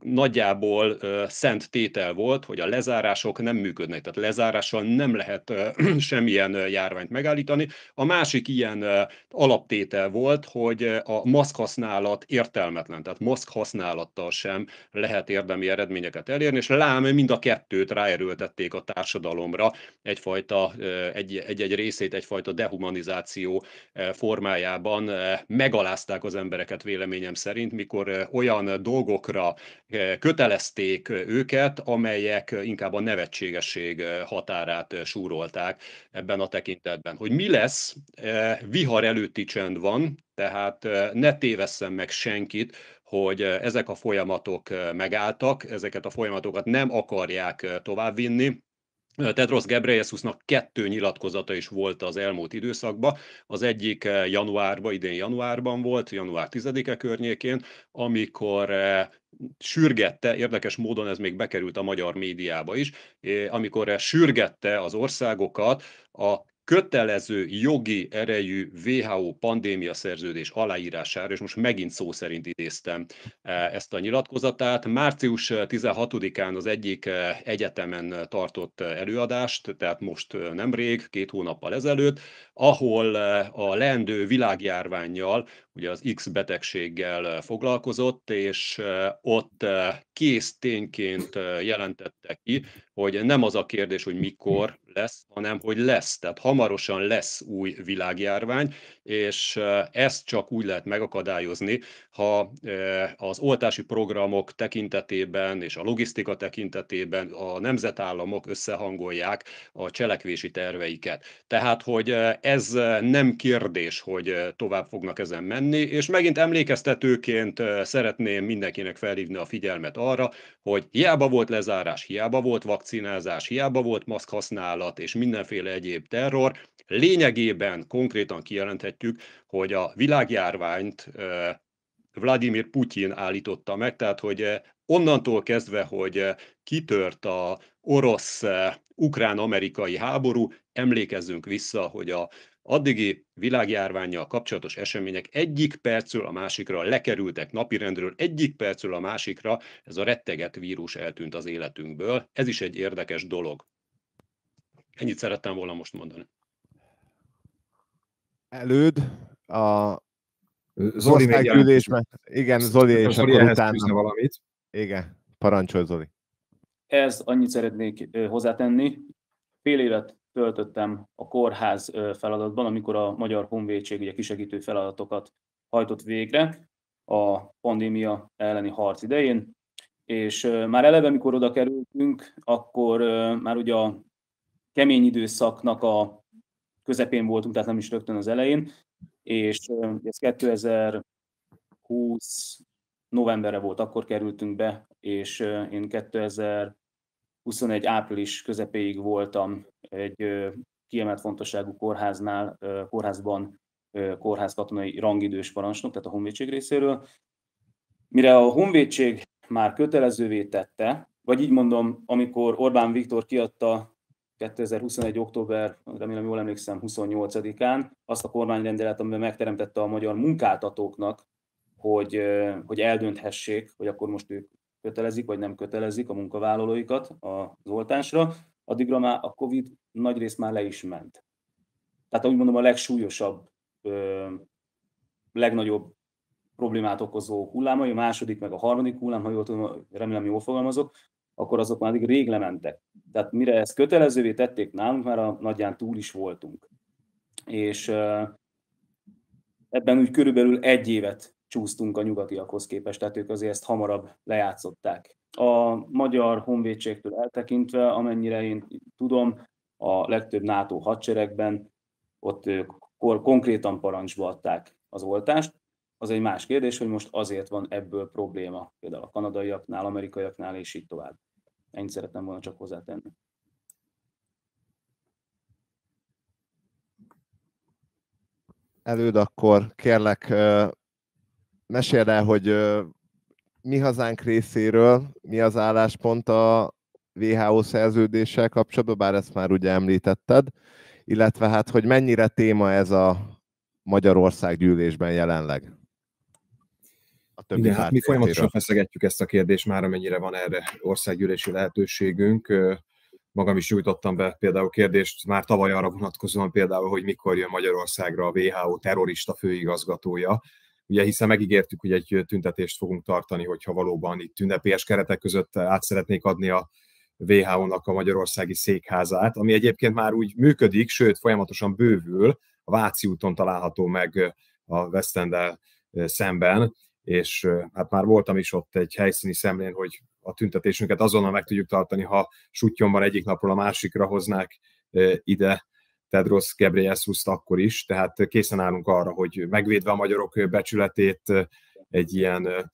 nagyjából szent tétel volt, hogy a lezárások nem működnek, tehát lezárással nem lehet semmilyen járványt megállítani. A másik ilyen alaptétel volt, hogy a maszk használat értelmetlen, tehát maszk használattal sem lehet érdemi eredményeket elérni, és lám mind a kettőt ráerőltették a társadalomra egyfajta, egy-egy részét egyfajta dehumanizáció formájában megalázták az embereket véleményem szerint, mikor olyan dolgokra Eh, kötelezték eh, őket, amelyek eh, inkább a nevetségesség határát súrolták ebben a tekintetben. Hogy mi lesz, vihar előtti csend van, tehát ne tévesszen meg senkit, hogy ezek a folyamatok megálltak, ezeket a folyamatokat nem akarják továbbvinni, Tedros Gebreyesusnak kettő nyilatkozata is volt az elmúlt időszakban. Az egyik eh, januárban, idén januárban volt, január 10-e környékén, amikor eh, sürgette, érdekes módon ez még bekerült a magyar médiába is, eh, amikor sürgette az országokat a kötelező jogi erejű WHO pandémia szerződés aláírására, és most megint szó szerint idéztem e, ezt a nyilatkozatát. Március 16-án e, az egyik e, egyetemen tartott előadást, tehát most nemrég, két hónappal ezelőtt, ahol a leendő világjárványjal ugye az X betegséggel foglalkozott, és ott kész tényként jelentette ki, hogy nem az a kérdés, hogy mikor lesz, hanem hogy lesz, tehát hamarosan lesz új világjárvány, és ezt csak úgy lehet megakadályozni, ha az oltási programok tekintetében és a logisztika tekintetében a nemzetállamok összehangolják a cselekvési terveiket. Tehát, hogy ez nem kérdés, hogy tovább fognak ezen menni, tenni, és megint emlékeztetőként szeretném mindenkinek felhívni a figyelmet arra, hogy hiába volt lezárás, hiába volt vakcinázás, hiába volt maszkhasználat és mindenféle egyéb terror, lényegében konkrétan kijelenthetjük, hogy a világjárványt Vladimir Putyin állította meg, tehát hogy onnantól kezdve, hogy kitört a orosz-ukrán-amerikai háború, emlékezzünk vissza, hogy a addigi világjárványjal kapcsolatos események egyik percről a másikra lekerültek napirendről, egyik percről a másikra ez a retteget vírus eltűnt az életünkből. Ez is egy érdekes dolog. Ennyit szerettem volna most mondani. Előd a Zoli osztálygyűlésben. Igen, Zoli és Zoli akkor utána. valamit. Igen, parancsolj Zoli. Ez annyit szeretnék hozzátenni. Fél évet töltöttem a kórház feladatban, amikor a Magyar Honvédség ugye kisegítő feladatokat hajtott végre a pandémia elleni harc idején, és már eleve, mikor oda kerültünk, akkor már ugye a kemény időszaknak a közepén voltunk, tehát nem is rögtön az elején, és ez 2020 Novemberre volt, akkor kerültünk be, és én 2000 21 április közepéig voltam egy kiemelt fontosságú kórháznál, kórházban kórház katonai rangidős parancsnok, tehát a honvédség részéről. Mire a honvédség már kötelezővé tette, vagy így mondom, amikor Orbán Viktor kiadta 2021. október, remélem jól emlékszem, 28-án azt a kormányrendelet, amiben megteremtette a magyar munkáltatóknak, hogy, hogy eldönthessék, hogy akkor most ők kötelezik vagy nem kötelezik a munkavállalóikat az oltásra, addigra már a COVID nagy rész már le is ment. Tehát úgy mondom a legsúlyosabb, legnagyobb problémát okozó hullámai, a második meg a harmadik hullám, ha jól tudom, remélem jól fogalmazok, akkor azok már addig rég lementek. Tehát mire ezt kötelezővé tették nálunk, már a nagyján túl is voltunk. És ebben úgy körülbelül egy évet csúsztunk a nyugatiakhoz képest, tehát ők azért ezt hamarabb lejátszották. A magyar honvédségtől eltekintve, amennyire én tudom, a legtöbb NATO hadseregben ott ők konkrétan parancsba adták az oltást. Az egy más kérdés, hogy most azért van ebből probléma, például a kanadaiaknál, amerikaiaknál, és így tovább. Ennyit szerettem volna csak hozzátenni. Előd, akkor kérlek mesél el, hogy mi hazánk részéről, mi az álláspont a WHO szerződéssel kapcsolatban, bár ezt már ugye említetted, illetve hát, hogy mennyire téma ez a Magyarország gyűlésben jelenleg? A többi Igen, hát mi folyamatosan feszegetjük ezt a kérdést már, amennyire van erre országgyűlési lehetőségünk. Magam is nyújtottam be például kérdést már tavaly arra vonatkozóan például, hogy mikor jön Magyarországra a WHO terrorista főigazgatója, ugye hiszen megígértük, hogy egy tüntetést fogunk tartani, hogyha valóban itt ünnepélyes keretek között át szeretnék adni a WHO-nak a magyarországi székházát, ami egyébként már úgy működik, sőt folyamatosan bővül, a Váci úton található meg a West eh, szemben, és eh, hát már voltam is ott egy helyszíni szemlén, hogy a tüntetésünket azonnal meg tudjuk tartani, ha sutyomban egyik napról a másikra hoznák eh, ide Tedros Gebreyesus-t akkor is, tehát készen állunk arra, hogy megvédve a magyarok becsületét egy ilyen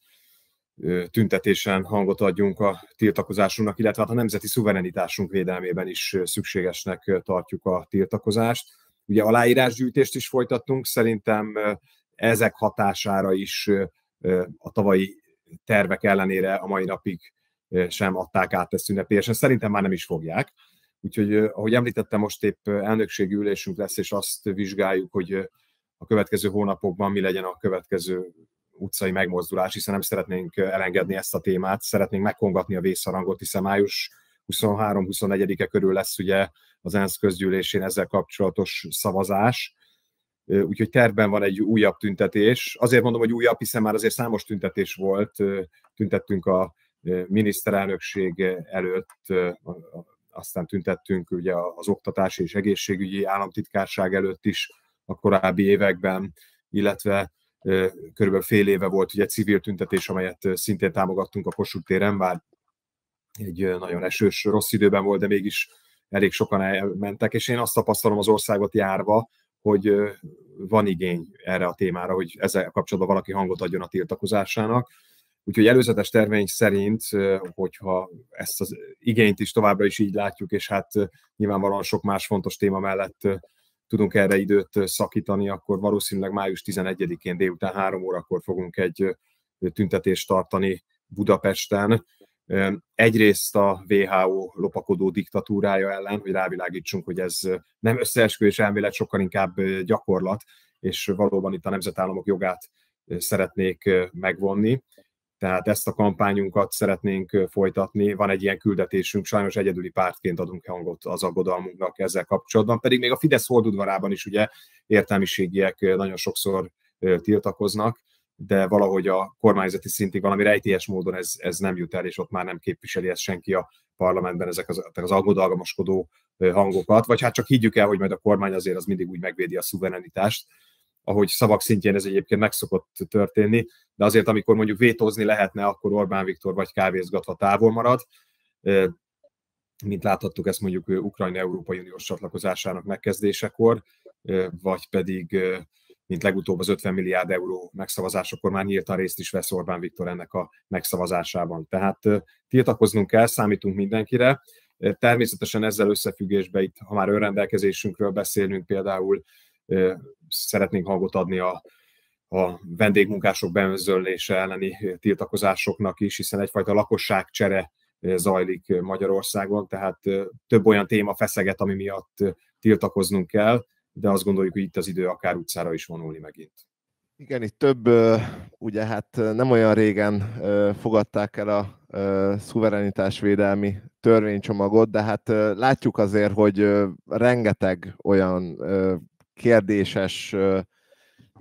tüntetésen hangot adjunk a tiltakozásunknak, illetve hát a nemzeti szuverenitásunk védelmében is szükségesnek tartjuk a tiltakozást. Ugye aláírásgyűjtést is folytattunk, szerintem ezek hatására is a tavalyi tervek ellenére a mai napig sem adták át ezt ünnepélyesen. Szerintem már nem is fogják. Úgyhogy, ahogy említettem, most épp elnökségi ülésünk lesz, és azt vizsgáljuk, hogy a következő hónapokban mi legyen a következő utcai megmozdulás, hiszen nem szeretnénk elengedni ezt a témát, szeretnénk megkongatni a vészharangot, hiszen május 23-24-e körül lesz ugye az ENSZ közgyűlésén ezzel kapcsolatos szavazás, úgyhogy tervben van egy újabb tüntetés. Azért mondom, hogy újabb, hiszen már azért számos tüntetés volt, tüntettünk a miniszterelnökség előtt, aztán tüntettünk ugye az oktatási és egészségügyi államtitkárság előtt is a korábbi években, illetve körülbelül fél éve volt ugye civil tüntetés, amelyet szintén támogattunk a Kossuth téren, bár egy nagyon esős, rossz időben volt, de mégis elég sokan elmentek, és én azt tapasztalom az országot járva, hogy van igény erre a témára, hogy ezzel kapcsolatban valaki hangot adjon a tiltakozásának. Úgyhogy előzetes terveink szerint, hogyha ezt az igényt is továbbra is így látjuk, és hát nyilvánvalóan sok más fontos téma mellett tudunk erre időt szakítani, akkor valószínűleg május 11-én délután 3 órakor fogunk egy tüntetést tartani Budapesten. Egyrészt a WHO lopakodó diktatúrája ellen, hogy rávilágítsunk, hogy ez nem összeesküvés elmélet, sokkal inkább gyakorlat, és valóban itt a nemzetállamok jogát szeretnék megvonni. Tehát ezt a kampányunkat szeretnénk folytatni. Van egy ilyen küldetésünk, sajnos egyedüli pártként adunk hangot az aggodalmunknak ezzel kapcsolatban. Pedig még a Fidesz holdudvarában is ugye értelmiségiek nagyon sokszor tiltakoznak, de valahogy a kormányzati szintig valami rejtélyes módon ez, ez nem jut el, és ott már nem képviseli ezt senki a parlamentben, ezek az, az aggodalmaskodó hangokat, vagy hát csak higgyük el, hogy majd a kormány azért az mindig úgy megvédi a szuverenitást, ahogy szavak szintjén ez egyébként megszokott történni, de azért, amikor mondjuk vétózni lehetne, akkor Orbán Viktor vagy kávézgatva távol marad. Mint láthattuk ezt mondjuk Ukrajna Európai Uniós csatlakozásának megkezdésekor, vagy pedig mint legutóbb az 50 milliárd euró megszavazásakor már nyíltan részt is vesz Orbán Viktor ennek a megszavazásában. Tehát tiltakoznunk kell, számítunk mindenkire. Természetesen ezzel összefüggésben itt, ha már önrendelkezésünkről beszélünk, például szeretnénk hangot adni a, a vendégmunkások benzöllése elleni tiltakozásoknak is, hiszen egyfajta lakosságcsere zajlik Magyarországon, tehát több olyan téma feszeget, ami miatt tiltakoznunk kell, de azt gondoljuk, hogy itt az idő akár utcára is vonulni megint. Igen, itt több, ugye hát nem olyan régen fogadták el a szuverenitásvédelmi törvénycsomagot, de hát látjuk azért, hogy rengeteg olyan kérdéses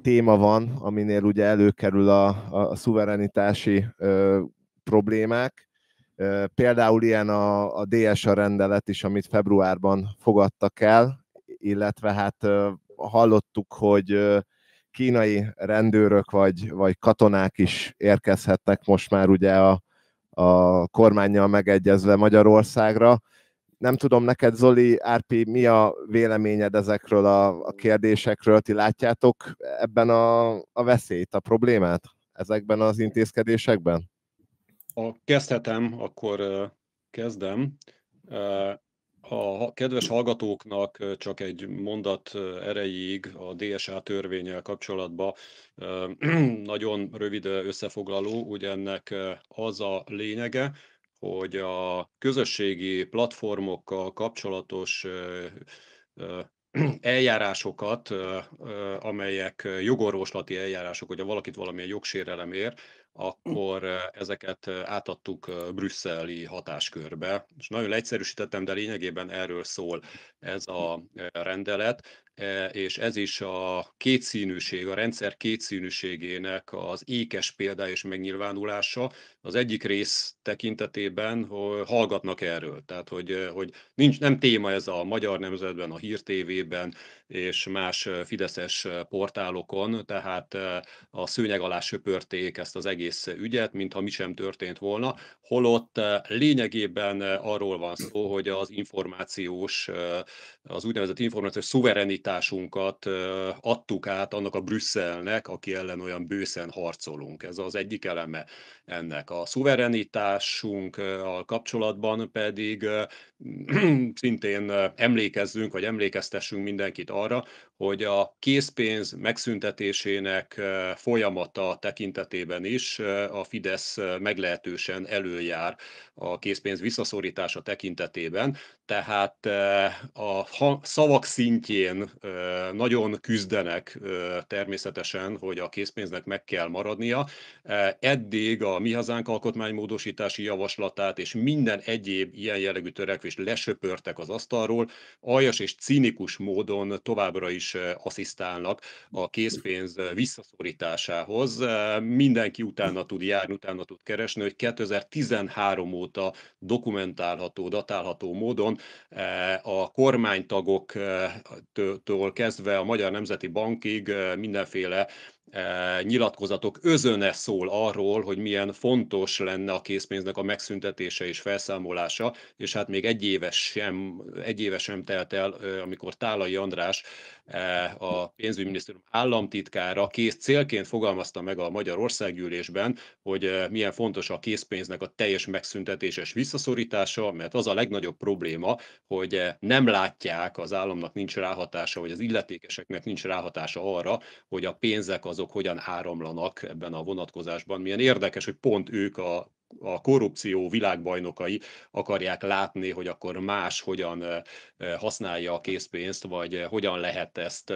téma van, aminél ugye előkerül a, a szuverenitási ö, problémák. Ö, például ilyen a, a DSA rendelet is, amit februárban fogadtak el, illetve hát ö, hallottuk, hogy ö, kínai rendőrök vagy, vagy katonák is érkezhetnek most már ugye a, a kormányjal megegyezve Magyarországra. Nem tudom neked, Zoli, Árpi, mi a véleményed ezekről a, a kérdésekről? Ti látjátok ebben a, a veszélyt, a problémát ezekben az intézkedésekben? Ha kezdhetem, akkor kezdem. A kedves hallgatóknak csak egy mondat erejéig a DSA törvényel kapcsolatban nagyon rövid összefoglaló, ugye ennek az a lényege, hogy a közösségi platformokkal kapcsolatos eljárásokat, amelyek jogorvoslati eljárások, hogyha valakit valamilyen jogsérelem ér, Hm. akkor ezeket átadtuk brüsszeli hatáskörbe. És nagyon leegyszerűsítettem, de lényegében erről szól ez a hm. rendelet, e, és ez is a kétszínűség, a rendszer kétszínűségének az ékes példája és megnyilvánulása. Az egyik rész tekintetében hogy hallgatnak erről, tehát hogy, hogy nincs, nem téma ez a magyar nemzetben, a hírtévében és más fideszes portálokon, tehát a szőnyeg alá söpörték ezt az egész egész ügyet, mintha mi sem történt volna, holott eh, lényegében eh, arról van szó, hogy az információs, eh, az úgynevezett információs szuverenitásunkat adtuk át annak a Brüsszelnek, aki ellen olyan bőszen harcolunk. Ez az egyik eleme ennek. A szuverenitásunk kapcsolatban pedig szintén emlékezzünk, vagy emlékeztessünk mindenkit arra, hogy a készpénz megszüntetésének folyamata tekintetében is a Fidesz meglehetősen előjár a készpénz visszaszorítása tekintetében tehát a szavak szintjén nagyon küzdenek természetesen, hogy a készpénznek meg kell maradnia. Eddig a Mi Hazánk alkotmánymódosítási javaslatát és minden egyéb ilyen jellegű törekvést lesöpörtek az asztalról, aljas és cinikus módon továbbra is asszisztálnak a készpénz visszaszorításához. Mindenki utána tud járni, utána tud keresni, hogy 2013 óta dokumentálható, datálható módon Eh, a kormánytagoktól eh, kezdve a Magyar Nemzeti Bankig eh, mindenféle E, nyilatkozatok özöne szól arról, hogy milyen fontos lenne a készpénznek a megszüntetése és felszámolása, és hát még egy éves sem, egy éves sem telt el, e, amikor Tálai András e, a pénzügyminisztérium államtitkára kész célként fogalmazta meg a Magyar Országgyűlésben, hogy milyen fontos a készpénznek a teljes megszüntetése és visszaszorítása, mert az a legnagyobb probléma, hogy nem látják, az államnak nincs ráhatása, vagy az illetékeseknek nincs ráhatása arra, hogy a pénzek a azok hogyan áramlanak ebben a vonatkozásban. Milyen érdekes, hogy pont ők a a korrupció világbajnokai akarják látni, hogy akkor más hogyan használja a készpénzt, vagy hogyan lehet ezt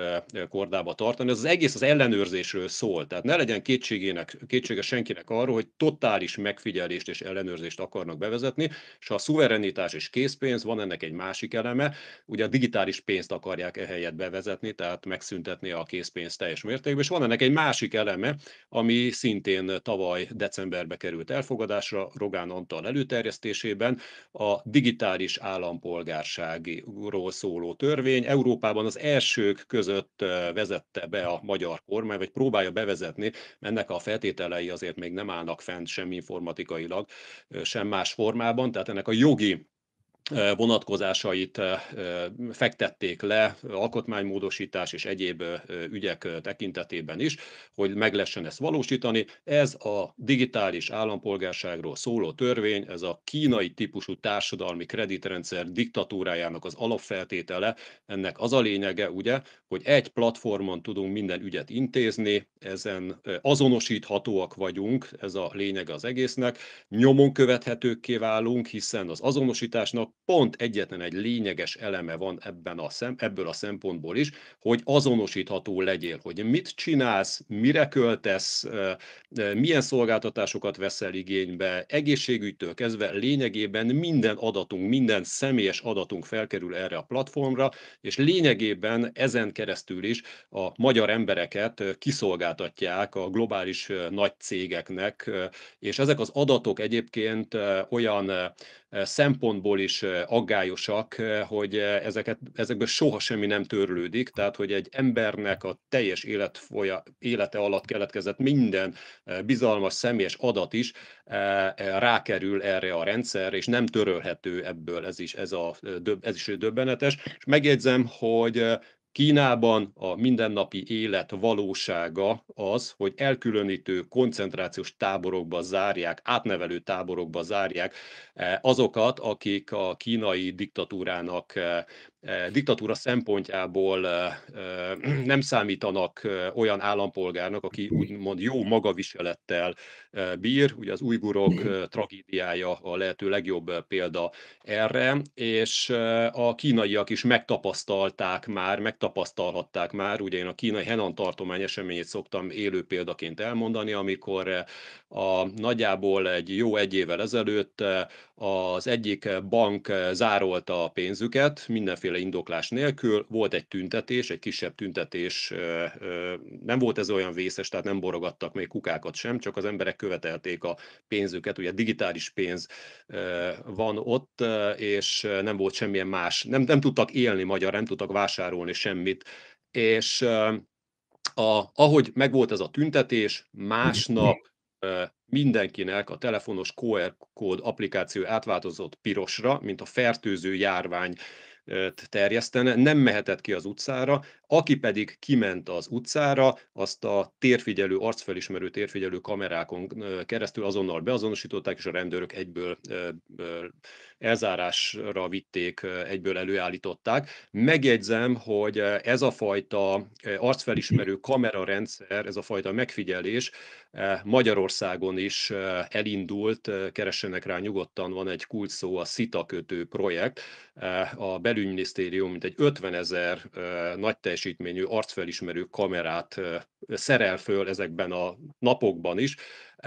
kordába tartani. Ez az egész az ellenőrzésről szól, tehát ne legyen kétségének, kétsége senkinek arról, hogy totális megfigyelést és ellenőrzést akarnak bevezetni, és a szuverenitás és készpénz, van ennek egy másik eleme, ugye a digitális pénzt akarják ehelyett bevezetni, tehát megszüntetni a készpénzt teljes mértékben, és van ennek egy másik eleme, ami szintén tavaly decemberbe került elfogadás, megvalósításra Rogán Antal előterjesztésében a digitális állampolgárságról szóló törvény. Európában az elsők között vezette be a magyar kormány, vagy próbálja bevezetni, ennek a feltételei azért még nem állnak fent sem informatikailag, sem más formában, tehát ennek a jogi vonatkozásait fektették le alkotmánymódosítás és egyéb ügyek tekintetében is, hogy meg lehessen ezt valósítani. Ez a digitális állampolgárságról szóló törvény, ez a kínai típusú társadalmi kreditrendszer diktatúrájának az alapfeltétele. Ennek az a lényege, ugye, hogy egy platformon tudunk minden ügyet intézni, ezen azonosíthatóak vagyunk, ez a lényege az egésznek, nyomon követhetőkké válunk, hiszen az azonosításnak pont egyetlen egy lényeges eleme van ebben a szem, ebből a szempontból is, hogy azonosítható legyél, hogy mit csinálsz, mire költesz, milyen szolgáltatásokat veszel igénybe, egészségügytől kezdve lényegében minden adatunk, minden személyes adatunk felkerül erre a platformra, és lényegében ezen keresztül is a magyar embereket kiszolgáltatják a globális nagy cégeknek, és ezek az adatok egyébként olyan szempontból is aggályosak, hogy ezeket, ezekből soha semmi nem törlődik, tehát hogy egy embernek a teljes életfolya, élete alatt keletkezett minden bizalmas személyes adat is rákerül erre a rendszerre, és nem törölhető ebből, ez is, ez a, ez is döbbenetes. És megjegyzem, hogy Kínában a mindennapi élet valósága az, hogy elkülönítő koncentrációs táborokba zárják, átnevelő táborokba zárják eh, azokat, akik a kínai diktatúrának eh, diktatúra szempontjából nem számítanak olyan állampolgárnak, aki úgymond jó magaviselettel bír. Ugye az ujgurok tragédiája a lehető legjobb példa erre, és a kínaiak is megtapasztalták már, megtapasztalhatták már, ugye én a kínai Henan tartomány eseményét szoktam élő példaként elmondani, amikor a nagyjából egy jó egy évvel ezelőtt az egyik bank zárolta a pénzüket mindenféle indoklás nélkül, volt egy tüntetés, egy kisebb tüntetés, nem volt ez olyan vészes, tehát nem borogattak még kukákat sem, csak az emberek követelték a pénzüket, ugye digitális pénz van ott, és nem volt semmilyen más, nem, nem tudtak élni magyar, nem tudtak vásárolni semmit, és a, ahogy megvolt ez a tüntetés, másnap mindenkinek a telefonos QR kód applikáció átváltozott pirosra, mint a fertőző járvány terjesztene, nem mehetett ki az utcára, aki pedig kiment az utcára, azt a térfigyelő, arcfelismerő térfigyelő kamerákon keresztül azonnal beazonosították, és a rendőrök egyből elzárásra vitték, egyből előállították. Megjegyzem, hogy ez a fajta arcfelismerő kamerarendszer, ez a fajta megfigyelés Magyarországon is elindult, keressenek rá nyugodtan, van egy kult szó, a szitakötő projekt. A belügyminisztérium mint egy 50 ezer nagy teljesítményű arcfelismerő kamerát szerel föl ezekben a napokban is,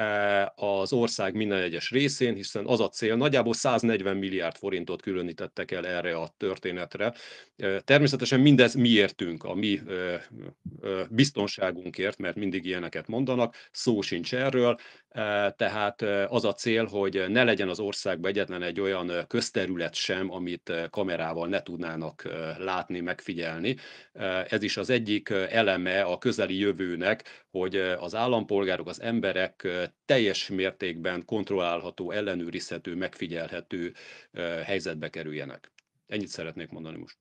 E, az ország minden egyes részén, hiszen az a cél, nagyjából 140 milliárd forintot különítettek el erre a történetre. E, természetesen mindez miértünk, a mi e, biztonságunkért, mert mindig ilyeneket mondanak, szó sincs erről, tehát az a cél, hogy ne legyen az országban egyetlen egy olyan közterület sem, amit kamerával ne tudnának látni, megfigyelni. Ez is az egyik eleme a közeli jövőnek, hogy az állampolgárok, az emberek teljes mértékben kontrollálható, ellenőrizhető, megfigyelhető helyzetbe kerüljenek. Ennyit szeretnék mondani most.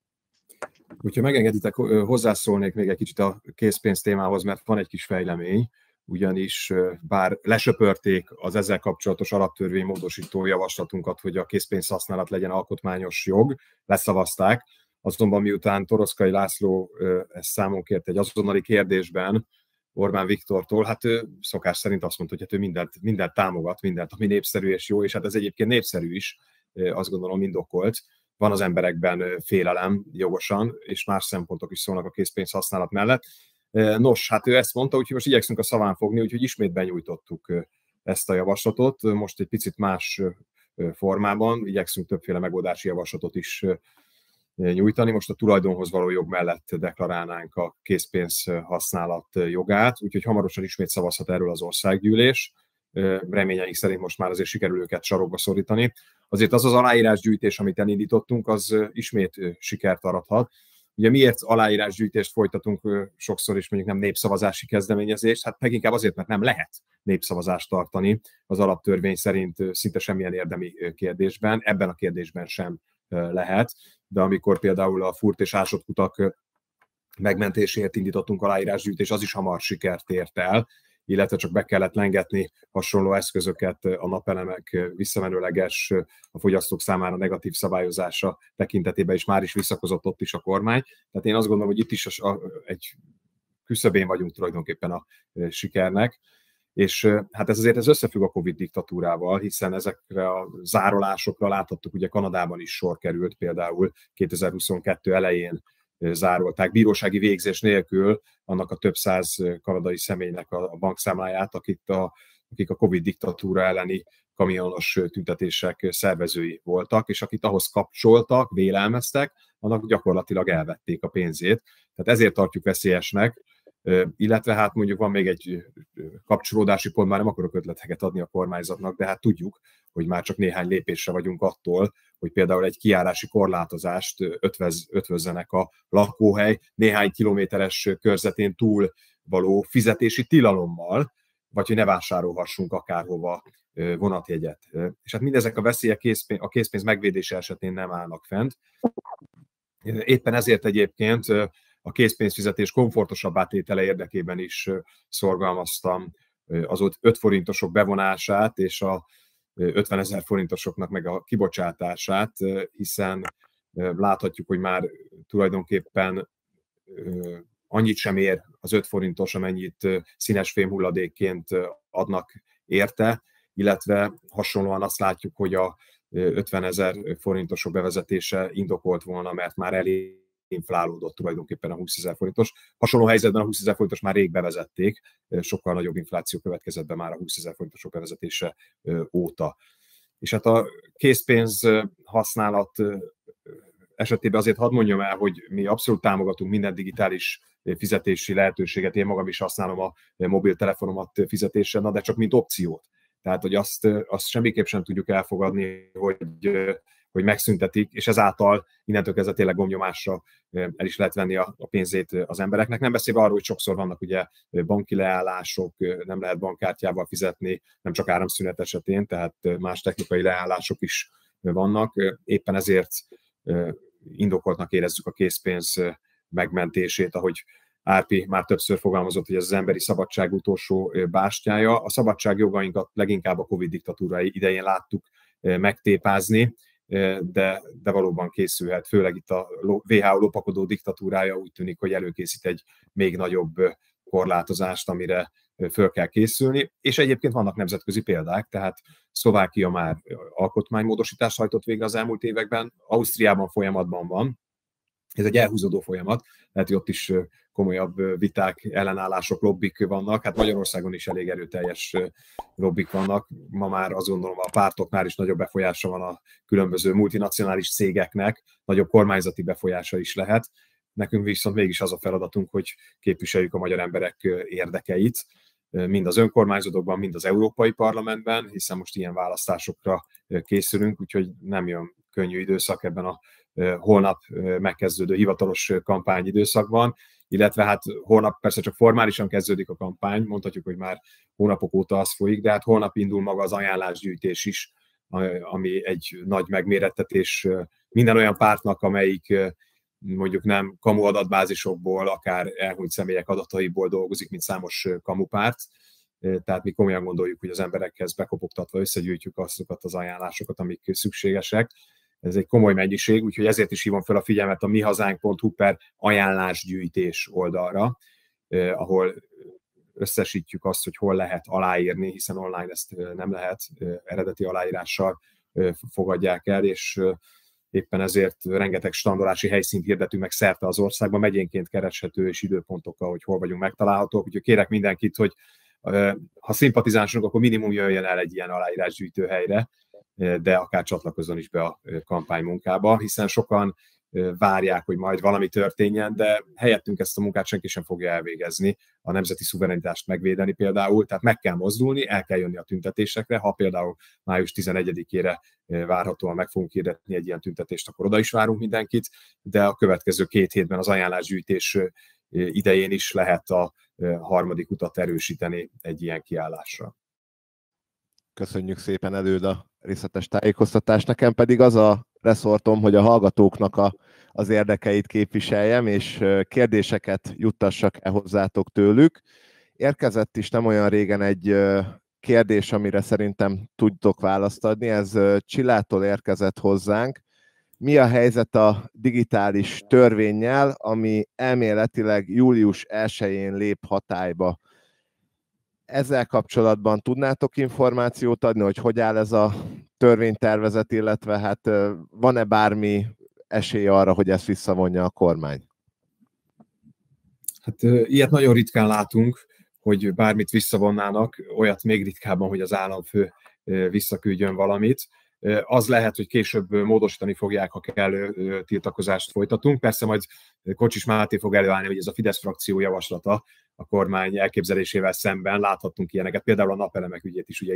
Hogyha megengeditek, hozzászólnék még egy kicsit a készpénz témához, mert van egy kis fejlemény, ugyanis bár lesöpörték az ezzel kapcsolatos alaptörvény módosító javaslatunkat, hogy a készpénz használat legyen alkotmányos jog, leszavazták, azonban miután Toroszkai László ezt számon kért egy azonnali kérdésben, Orbán Viktortól, hát ő szokás szerint azt mondta, hogy hát ő mindent, mindent támogat, mindent, ami népszerű és jó, és hát ez egyébként népszerű is, azt gondolom indokolt. Van az emberekben félelem jogosan, és más szempontok is szólnak a készpénz használat mellett. Nos, hát ő ezt mondta, úgyhogy most igyekszünk a szaván fogni, úgyhogy ismét benyújtottuk ezt a javaslatot. Most egy picit más formában igyekszünk többféle megoldási javaslatot is nyújtani. Most a tulajdonhoz való jog mellett deklarálnánk a készpénz használat jogát, úgyhogy hamarosan ismét szavazhat erről az országgyűlés. Reményeink szerint most már azért sikerül őket sarokba szorítani. Azért az az aláírásgyűjtés, amit elindítottunk, az ismét sikert arathat. Ugye miért aláírásgyűjtést folytatunk sokszor is mondjuk nem népszavazási kezdeményezést? Hát leginkább azért, mert nem lehet népszavazást tartani az alaptörvény szerint szinte semmilyen érdemi kérdésben, ebben a kérdésben sem lehet de amikor például a furt és ásott kutak megmentéséért indítottunk aláírásgyűjtés, az is hamar sikert ért el, illetve csak be kellett lengetni hasonló eszközöket a napelemek visszamenőleges, a fogyasztók számára negatív szabályozása tekintetében is már is visszakozott ott is a kormány. Tehát én azt gondolom, hogy itt is a, a, egy küszöbén vagyunk tulajdonképpen a sikernek. És hát ez azért ez összefügg a Covid diktatúrával, hiszen ezekre a zárolásokra láthattuk, ugye Kanadában is sor került, például 2022 elején zárolták bírósági végzés nélkül annak a több száz kanadai személynek a bankszámláját, akik a, akik a Covid diktatúra elleni kamionos tüntetések szervezői voltak, és akit ahhoz kapcsoltak, vélelmeztek, annak gyakorlatilag elvették a pénzét. Tehát ezért tartjuk veszélyesnek, illetve hát mondjuk van még egy kapcsolódási pont, már nem akarok ötleteket adni a kormányzatnak, de hát tudjuk, hogy már csak néhány lépésre vagyunk attól, hogy például egy kiárási korlátozást ötvöz, ötvözzenek a lakóhely néhány kilométeres körzetén túl való fizetési tilalommal, vagy hogy ne vásárolhassunk akárhova vonatjegyet. És hát mindezek a veszélyek a készpénz megvédése esetén nem állnak fent. Éppen ezért egyébként a készpénzfizetés komfortosabb átétele érdekében is szorgalmaztam az 5 forintosok bevonását és a 50 ezer forintosoknak meg a kibocsátását, hiszen láthatjuk, hogy már tulajdonképpen annyit sem ér az 5 forintos, amennyit színes fémhulladékként adnak érte, illetve hasonlóan azt látjuk, hogy a 50 ezer forintosok bevezetése indokolt volna, mert már elég inflálódott tulajdonképpen a 20 ezer forintos. Hasonló helyzetben a 20 ezer forintos már rég bevezették, sokkal nagyobb infláció következett be már a 20 ezer forintosok bevezetése óta. És hát a készpénz használat esetében azért hadd mondjam el, hogy mi abszolút támogatunk minden digitális fizetési lehetőséget. Én magam is használom a mobiltelefonomat fizetésre, na de csak mint opciót. Tehát, hogy azt, azt semmiképp sem tudjuk elfogadni, hogy hogy megszüntetik, és ezáltal innentől kezdve tényleg gomnyomásra el is lehet venni a, pénzét az embereknek. Nem beszélve arról, hogy sokszor vannak ugye banki leállások, nem lehet bankkártyával fizetni, nem csak áramszünet esetén, tehát más technikai leállások is vannak. Éppen ezért indokoltnak érezzük a készpénz megmentését, ahogy Árpi már többször fogalmazott, hogy ez az emberi szabadság utolsó bástyája. A szabadság jogainkat leginkább a Covid diktatúrai idején láttuk megtépázni, de, de valóban készülhet, főleg itt a WHO lopakodó diktatúrája úgy tűnik, hogy előkészít egy még nagyobb korlátozást, amire föl kell készülni, és egyébként vannak nemzetközi példák, tehát Szlovákia már alkotmánymódosítást hajtott végre az elmúlt években, Ausztriában folyamatban van, ez egy elhúzódó folyamat, lehet, hogy ott is komolyabb viták, ellenállások, lobbik vannak. Hát Magyarországon is elég erőteljes lobbik vannak. Ma már azt gondolom a pártoknál is nagyobb befolyása van a különböző multinacionális cégeknek, nagyobb kormányzati befolyása is lehet. Nekünk viszont mégis az a feladatunk, hogy képviseljük a magyar emberek érdekeit, mind az önkormányzatokban, mind az Európai Parlamentben, hiszen most ilyen választásokra készülünk, úgyhogy nem jön könnyű időszak ebben a holnap megkezdődő hivatalos kampányidőszakban illetve hát holnap persze csak formálisan kezdődik a kampány, mondhatjuk, hogy már hónapok óta az folyik, de hát holnap indul maga az ajánlásgyűjtés is, ami egy nagy megmérettetés minden olyan pártnak, amelyik mondjuk nem kamu adatbázisokból, akár elhunyt személyek adataiból dolgozik, mint számos kamupárt. Tehát mi komolyan gondoljuk, hogy az emberekhez bekopogtatva összegyűjtjük azokat az ajánlásokat, amik szükségesek ez egy komoly mennyiség, úgyhogy ezért is hívom fel a figyelmet a mihazánk.hu per ajánlásgyűjtés oldalra, eh, ahol összesítjük azt, hogy hol lehet aláírni, hiszen online ezt nem lehet, eh, eredeti aláírással eh, fogadják el, és éppen ezért rengeteg standolási helyszínt hirdetünk meg szerte az országban, megyénként kereshető és időpontokkal, hogy hol vagyunk megtalálhatók, úgyhogy kérek mindenkit, hogy ha szimpatizánsunk akkor minimum jöjjön el egy ilyen aláírásgyűjtő helyre, de akár csatlakozzon is be a kampány munkába, hiszen sokan várják, hogy majd valami történjen, de helyettünk ezt a munkát senki sem fogja elvégezni, a nemzeti szuverenitást megvédeni például, tehát meg kell mozdulni, el kell jönni a tüntetésekre, ha például május 11-ére várhatóan meg fogunk hirdetni egy ilyen tüntetést, akkor oda is várunk mindenkit, de a következő két hétben az ajánlásgyűjtés idején is lehet a harmadik utat erősíteni egy ilyen kiállásra. Köszönjük szépen előd a részletes tájékoztatás. Nekem pedig az a reszortom, hogy a hallgatóknak a, az érdekeit képviseljem, és kérdéseket juttassak e hozzátok tőlük. Érkezett is nem olyan régen egy kérdés, amire szerintem tudtok választ adni. Ez Csillától érkezett hozzánk. Mi a helyzet a digitális törvényel, ami elméletileg július 1-én lép hatályba? ezzel kapcsolatban tudnátok információt adni, hogy hogy áll ez a törvénytervezet, illetve hát van-e bármi esély arra, hogy ezt visszavonja a kormány? Hát ilyet nagyon ritkán látunk, hogy bármit visszavonnának, olyat még ritkábban, hogy az államfő visszaküldjön valamit az lehet, hogy később módosítani fogják, ha kell tiltakozást folytatunk. Persze majd Kocsis Máté fog előállni, hogy ez a Fidesz frakció javaslata a kormány elképzelésével szemben láthattunk ilyeneket. Például a napelemek ügyét is ugye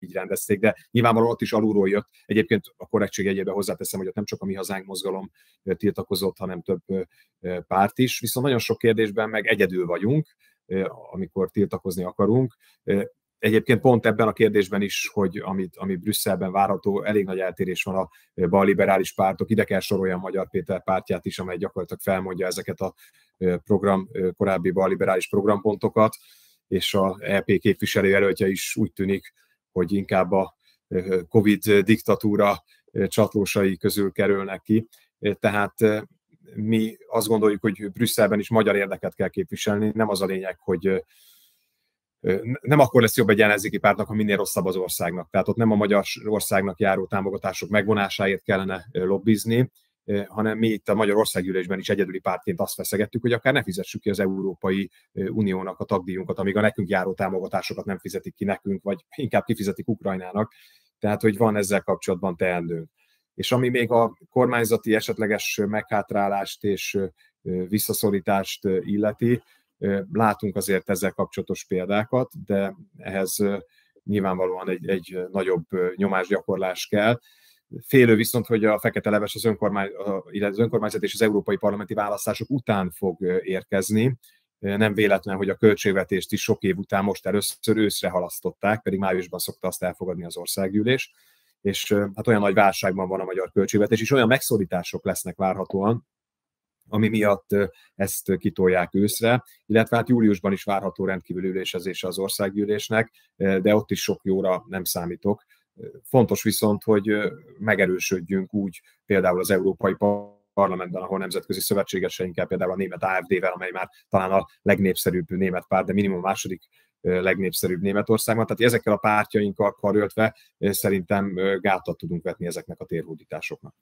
így rendezték, de nyilvánvalóan ott is alulról jött. Egyébként a korrektség egyébben hozzáteszem, hogy ott nem csak a Mi Hazánk mozgalom tiltakozott, hanem több párt is, viszont nagyon sok kérdésben meg egyedül vagyunk, amikor tiltakozni akarunk. Egyébként pont ebben a kérdésben is, hogy amit, ami Brüsszelben várható, elég nagy eltérés van a balliberális pártok, ide kell soroljam Magyar Péter pártját is, amely gyakorlatilag felmondja ezeket a program, korábbi balliberális programpontokat, és a EP előtte is úgy tűnik, hogy inkább a Covid diktatúra csatlósai közül kerülnek ki. Tehát mi azt gondoljuk, hogy Brüsszelben is magyar érdeket kell képviselni, nem az a lényeg, hogy nem akkor lesz jobb egy ellenzéki pártnak, ha minél rosszabb az országnak. Tehát ott nem a magyar országnak járó támogatások megvonásáért kellene lobbizni, hanem mi itt a Magyar Országgyűlésben is egyedüli pártként azt feszegettük, hogy akár ne fizessük ki az Európai Uniónak a tagdíjunkat, amíg a nekünk járó támogatásokat nem fizetik ki nekünk, vagy inkább kifizetik Ukrajnának. Tehát, hogy van ezzel kapcsolatban teendőnk. És ami még a kormányzati esetleges meghátrálást és visszaszorítást illeti, Látunk azért ezzel kapcsolatos példákat, de ehhez nyilvánvalóan egy, egy nagyobb nyomásgyakorlás kell. Félő viszont, hogy a fekete leves az, önkormány, az önkormányzat és az európai parlamenti választások után fog érkezni. Nem véletlen, hogy a költségvetést is sok év után most először őszre halasztották, pedig májusban szokta azt elfogadni az országgyűlés. És hát olyan nagy válságban van a magyar költségvetés, és olyan megszorítások lesznek várhatóan, ami miatt ezt kitolják őszre, illetve hát júliusban is várható rendkívül ülésezése az országgyűlésnek, de ott is sok jóra nem számítok. Fontos viszont, hogy megerősödjünk úgy például az Európai parlamentben, ahol nemzetközi szövetségeseinkkel, például a német AFD-vel, amely már talán a legnépszerűbb német párt, de minimum második legnépszerűbb Németországban. Tehát ezekkel a pártjainkkal karöltve szerintem gátat tudunk vetni ezeknek a térhódításoknak.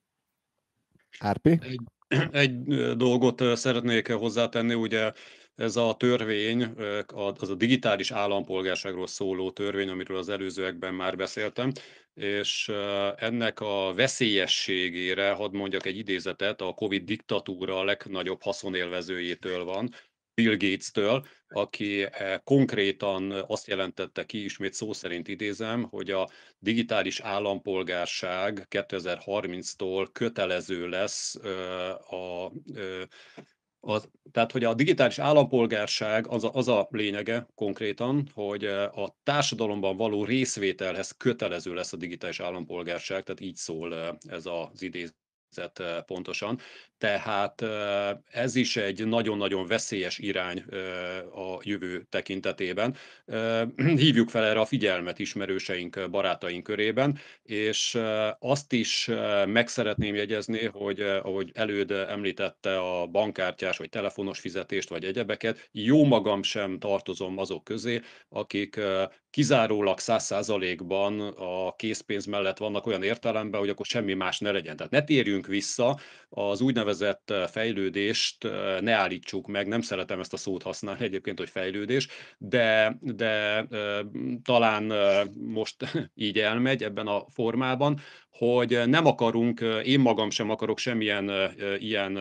Árpi? Egy, egy dolgot szeretnék hozzátenni, ugye ez a törvény, az a digitális állampolgárságról szóló törvény, amiről az előzőekben már beszéltem, és ennek a veszélyességére, hadd mondjak egy idézetet, a Covid diktatúra a legnagyobb haszonélvezőjétől van, Bill Gates-től, aki eh, konkrétan azt jelentette ki, ismét szó szerint idézem, hogy a digitális állampolgárság 2030-tól kötelező lesz eh, a, eh, a tehát, hogy a digitális állampolgárság az a, az a lényege konkrétan, hogy a társadalomban való részvételhez kötelező lesz a digitális állampolgárság, tehát így szól ez az idézet pontosan. Tehát ez is egy nagyon-nagyon veszélyes irány a jövő tekintetében. Hívjuk fel erre a figyelmet ismerőseink, barátaink körében, és azt is meg szeretném jegyezni, hogy ahogy előd említette a bankkártyás vagy telefonos fizetést vagy egyebeket, jó magam sem tartozom azok közé, akik kizárólag száz százalékban a készpénz mellett vannak olyan értelemben, hogy akkor semmi más ne legyen. Tehát ne térjünk vissza az úgynevezett nevezett fejlődést ne állítsuk meg, nem szeretem ezt a szót használni egyébként, hogy fejlődés, de, de talán most így elmegy ebben a formában, hogy nem akarunk, én magam sem akarok semmilyen ilyen,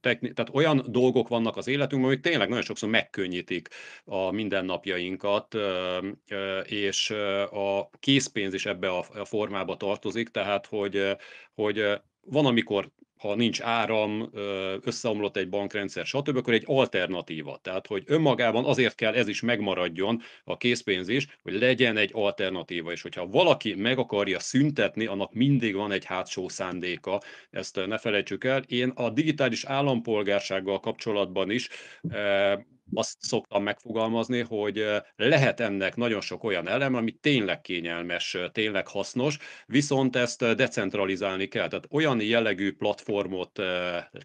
techni- tehát olyan dolgok vannak az életünkben, amik tényleg nagyon sokszor megkönnyítik a mindennapjainkat, és a készpénz is ebbe a formába tartozik, tehát hogy, hogy van, amikor ha nincs áram, összeomlott egy bankrendszer, stb., akkor egy alternatíva. Tehát, hogy önmagában azért kell ez is megmaradjon, a készpénz is, hogy legyen egy alternatíva, és hogyha valaki meg akarja szüntetni, annak mindig van egy hátsó szándéka, ezt ne felejtsük el. Én a digitális állampolgársággal kapcsolatban is azt szoktam megfogalmazni, hogy lehet ennek nagyon sok olyan elem, ami tényleg kényelmes, tényleg hasznos, viszont ezt decentralizálni kell. Tehát olyan jellegű platformot